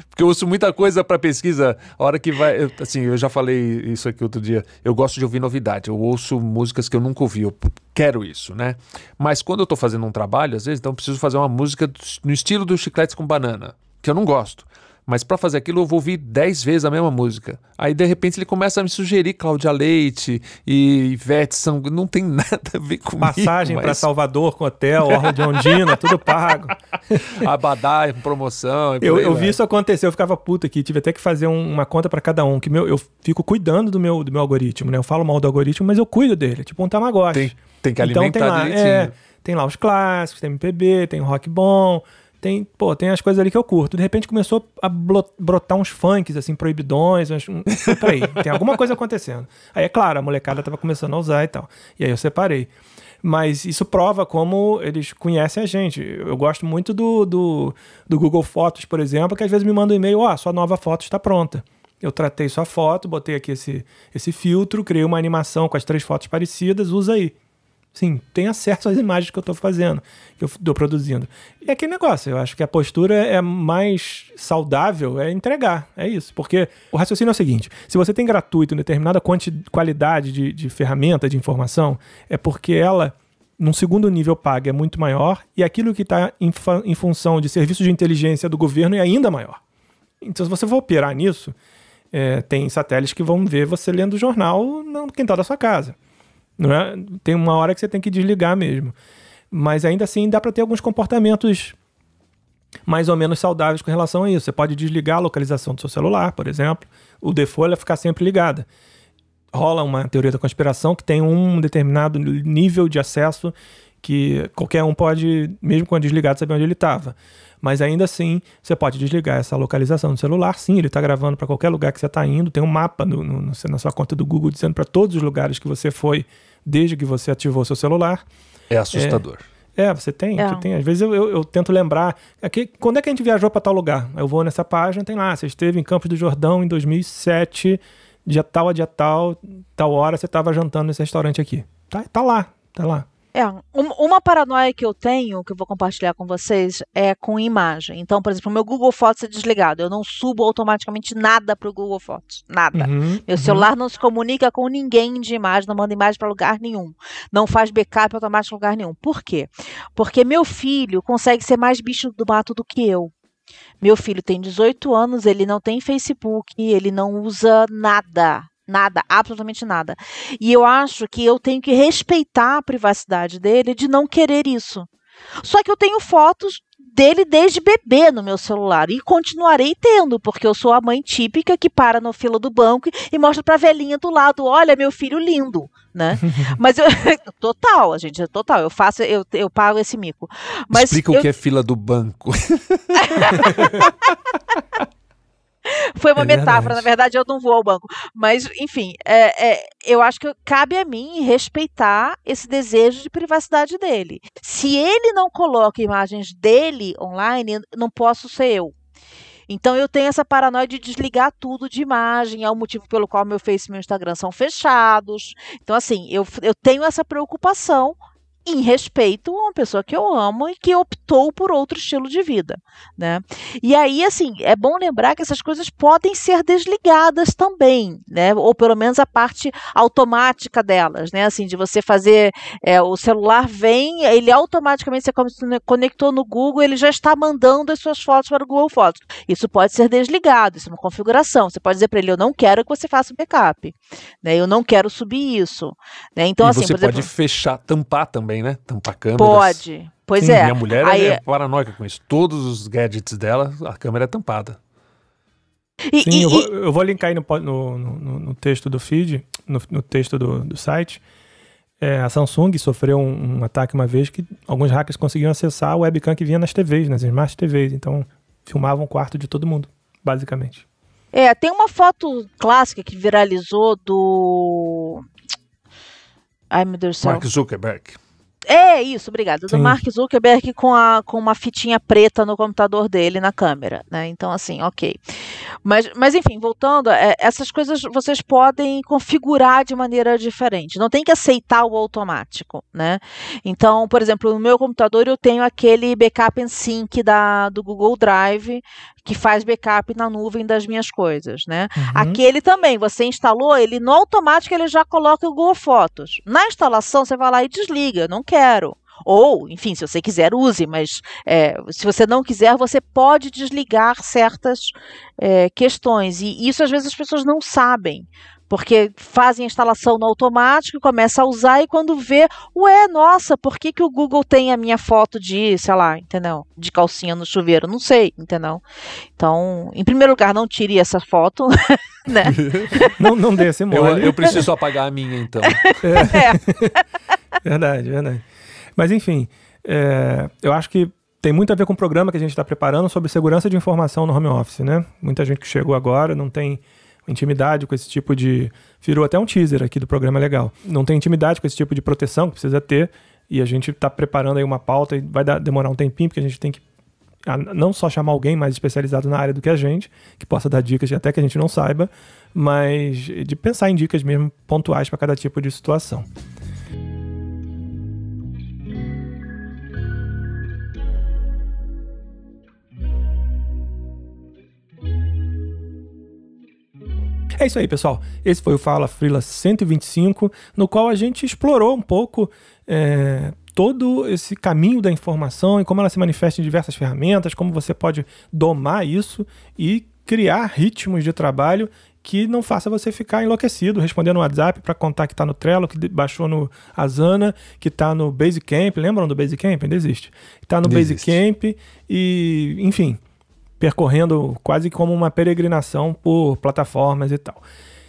Porque eu ouço muita coisa para pesquisa. A hora que vai. Eu, assim, eu já falei isso aqui outro dia. Eu gosto de ouvir novidade. Eu ouço músicas que eu nunca ouvi. Eu quero isso, né? Mas quando eu tô fazendo um trabalho, às vezes, então preciso fazer uma música no estilo dos chicletes com banana, que eu não gosto mas para fazer aquilo eu vou ouvir 10 vezes a mesma música. Aí de repente ele começa a me sugerir Cláudia Leite e Ivete São não tem nada a ver com Massagem mas... para Salvador com hotel, Orla de Ondina, tudo pago. Abadá, promoção. Eu, eu vi isso acontecer, eu ficava puto aqui, tive até que fazer um, uma conta para cada um, que meu, eu fico cuidando do meu, do meu algoritmo, né? Eu falo mal do algoritmo, mas eu cuido dele, tipo um tamagotchi. Tem, tem que então, alimentar então, tem lá, direitinho. É, tem lá os clássicos, tem MPB, tem rock bom, tem, pô, tem as coisas ali que eu curto. De repente começou a brotar uns funks, assim, proibidões. Uns, um, peraí, tem alguma coisa acontecendo. Aí, é claro, a molecada tava começando a usar e tal. E aí eu separei. Mas isso prova como eles conhecem a gente. Eu gosto muito do, do, do Google Fotos, por exemplo, que às vezes me manda um e-mail, ó, oh, sua nova foto está pronta. Eu tratei sua foto, botei aqui esse, esse filtro, criei uma animação com as três fotos parecidas, usa aí. Sim, tem acesso às imagens que eu estou fazendo, que eu estou produzindo. E é aquele negócio, eu acho que a postura é mais saudável, é entregar, é isso. Porque o raciocínio é o seguinte: se você tem gratuito em determinada qualidade de, de ferramenta, de informação, é porque ela num segundo nível paga é muito maior e aquilo que está em, em, função de serviços de inteligência do governo é ainda maior. Então, se você for operar nisso, é, tem satélites que vão ver você lendo o jornal no quintal da sua casa. Não é? Tem uma hora que você tem que desligar mesmo. Mas ainda assim dá para ter alguns comportamentos mais ou menos saudáveis com relação a isso. Você pode desligar a localização do seu celular, por exemplo. O default é ficar sempre ligada. Rola uma teoria da conspiração que tem um determinado nível de acesso que qualquer um pode, mesmo quando desligado, saber onde ele estava. Mas ainda assim, você pode desligar essa localização do celular. Sim, ele está gravando para qualquer lugar que você está indo. Tem um mapa no, no, na sua conta do Google dizendo para todos os lugares que você foi desde que você ativou seu celular. É assustador. É, é você tem, é. você tem. Às vezes eu, eu, eu tento lembrar. Aqui, quando é que a gente viajou para tal lugar? Eu vou nessa página, tem lá. Você esteve em Campos do Jordão em 2007, dia tal a dia tal, tal hora você estava jantando nesse restaurante aqui. Tá, tá lá, tá lá. É, um, uma paranoia que eu tenho, que eu vou compartilhar com vocês, é com imagem. Então, por exemplo, o meu Google Fotos é desligado. Eu não subo automaticamente nada para o Google Fotos. Nada. Uhum, meu uhum. celular não se comunica com ninguém de imagem, não manda imagem para lugar nenhum. Não faz backup automático em lugar nenhum. Por quê? Porque meu filho consegue ser mais bicho do mato do que eu. Meu filho tem 18 anos, ele não tem Facebook, ele não usa nada Nada, absolutamente nada. E eu acho que eu tenho que respeitar a privacidade dele de não querer isso. Só que eu tenho fotos dele desde bebê no meu celular e continuarei tendo, porque eu sou a mãe típica que para na fila do banco e mostra para a velhinha do lado, olha meu filho lindo, né? Mas eu total, a gente, é total, eu faço, eu, eu pago esse mico. Mas Explica eu... o que é fila do banco. Foi uma é metáfora, verdade. na verdade eu não vou ao banco. Mas, enfim, é, é, eu acho que cabe a mim respeitar esse desejo de privacidade dele. Se ele não coloca imagens dele online, não posso ser eu. Então eu tenho essa paranoia de desligar tudo de imagem, é o motivo pelo qual meu Face e meu Instagram são fechados. Então, assim, eu, eu tenho essa preocupação em respeito a uma pessoa que eu amo e que optou por outro estilo de vida, né? E aí, assim, é bom lembrar que essas coisas podem ser desligadas também, né? Ou pelo menos a parte automática delas, né? Assim, de você fazer é, o celular vem, ele automaticamente você conectou no Google, ele já está mandando as suas fotos para o Google Fotos. Isso pode ser desligado, isso é uma configuração. Você pode dizer para ele, eu não quero que você faça o backup, né? Eu não quero subir isso, né? Então, e assim, você exemplo, pode fechar, tampar também também, né? Tampar câmeras. Pode. Pois Sim, é. Minha mulher é Aí... é paranoica com isso. Todos os gadgets dela, a câmera é tampada. E, Sim, e, eu, vou, eu, vou, linkar aí no, no, no, no texto do feed, no, texto do, do site. É, a Samsung sofreu um, um, ataque uma vez que alguns hackers conseguiram acessar o webcam que vinha nas TVs, nas smart TVs. Então, filmavam o quarto de todo mundo, basicamente. É, tem uma foto clássica que viralizou do. Ai, meu Deus do céu. Mark Zuckerberg. É isso, obrigada. Do Mark Zuckerberg com, a, com uma fitinha preta no computador dele na câmera, né? Então, assim, ok. Mas, mas enfim, voltando, é, essas coisas vocês podem configurar de maneira diferente. Não tem que aceitar o automático, né? Então, por exemplo, no meu computador eu tenho aquele backup em sync da, do Google Drive que faz backup na nuvem das minhas coisas, né? Uhum. Aquele também, você instalou, ele no automático ele já coloca o Google Fotos. Na instalação você vai lá e desliga, não quero. Ou, enfim, se você quiser, use, mas é, se você não quiser, você pode desligar certas é, questões. E isso às vezes as pessoas não sabem, porque fazem a instalação no automático, começa a usar e quando vê, ué, nossa, por que, que o Google tem a minha foto de, sei lá, entendeu? De calcinha no chuveiro, não sei, entendeu? Então, em primeiro lugar, não tire essa foto, né? não, não dê esse mole. Eu, eu preciso apagar a minha, então. É. é. verdade, verdade. Mas enfim, é, eu acho que tem muito a ver com o programa que a gente está preparando sobre segurança de informação no home office, né? Muita gente que chegou agora não tem intimidade com esse tipo de. Virou até um teaser aqui do programa legal. Não tem intimidade com esse tipo de proteção que precisa ter. E a gente está preparando aí uma pauta e vai dar, demorar um tempinho, porque a gente tem que ah, não só chamar alguém mais especializado na área do que a gente, que possa dar dicas até que a gente não saiba, mas de pensar em dicas mesmo pontuais para cada tipo de situação. É isso aí, pessoal. Esse foi o Fala Frila 125, no qual a gente explorou um pouco é, todo esse caminho da informação e como ela se manifesta em diversas ferramentas, como você pode domar isso e criar ritmos de trabalho que não faça você ficar enlouquecido respondendo no WhatsApp para contar que está no Trello, que baixou no Asana, que está no Basecamp. Lembram do Basecamp? Ainda existe. Está no Basecamp e, enfim, percorrendo quase como uma peregrinação por plataformas e tal.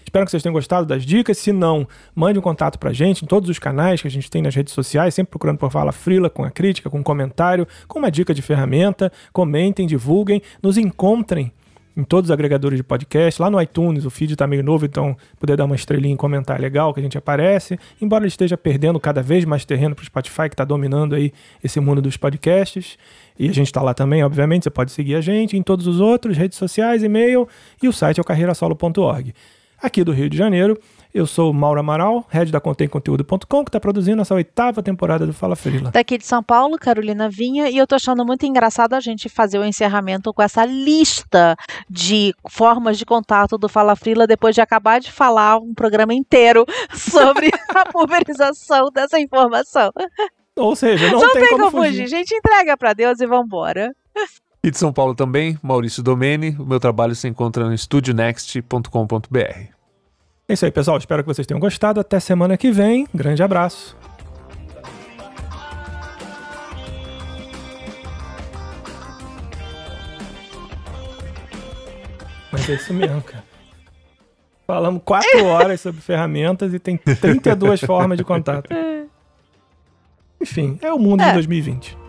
Espero que vocês tenham gostado das dicas. Se não, mande um contato a gente em todos os canais que a gente tem nas redes sociais, sempre procurando por Fala Frila, com a crítica, com um comentário, com uma dica de ferramenta. Comentem, divulguem, nos encontrem em todos os agregadores de podcast. Lá no iTunes, o feed está meio novo, então poder dar uma estrelinha e comentar é legal, que a gente aparece. Embora ele esteja perdendo cada vez mais terreno para o Spotify, que está dominando aí esse mundo dos podcasts. E a gente está lá também, obviamente, você pode seguir a gente em todos os outros, redes sociais, e-mail, e o site é o carreirasolo.org. Aqui do Rio de Janeiro, eu sou Mauro Amaral, head da ContemConteúdo.com, que está produzindo essa oitava temporada do Fala Frila. Daqui de São Paulo, Carolina Vinha, e eu tô achando muito engraçado a gente fazer o encerramento com essa lista de formas de contato do Fala Frila depois de acabar de falar um programa inteiro sobre a pulverização dessa informação. Ou seja, não, tem, tem como, como fugir. fugir. Gente, entrega para Deus e vambora. E de São Paulo também, Maurício Domene. O meu trabalho se encontra no studionext.com.br. É isso aí, pessoal. Espero que vocês tenham gostado. Até semana que vem. Grande abraço. Mas é isso mesmo, cara. Falamos quatro horas sobre ferramentas e tem 32 formas de contato. É. Enfim, é o mundo é. de 2020.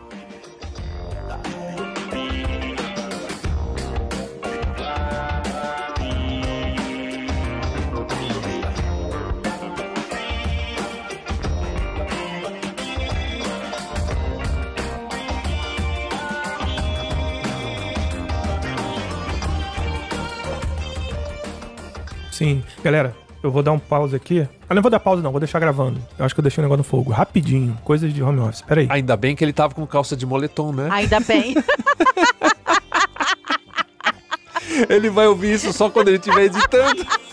Sim. Galera, eu vou dar um pause aqui. Eu ah, não vou dar pausa, não, vou deixar gravando. Eu acho que eu deixei o um negócio no fogo. Rapidinho. Coisas de home office. Peraí. Ainda bem que ele tava com calça de moletom, né? Ainda bem. ele vai ouvir isso só quando ele estiver editando.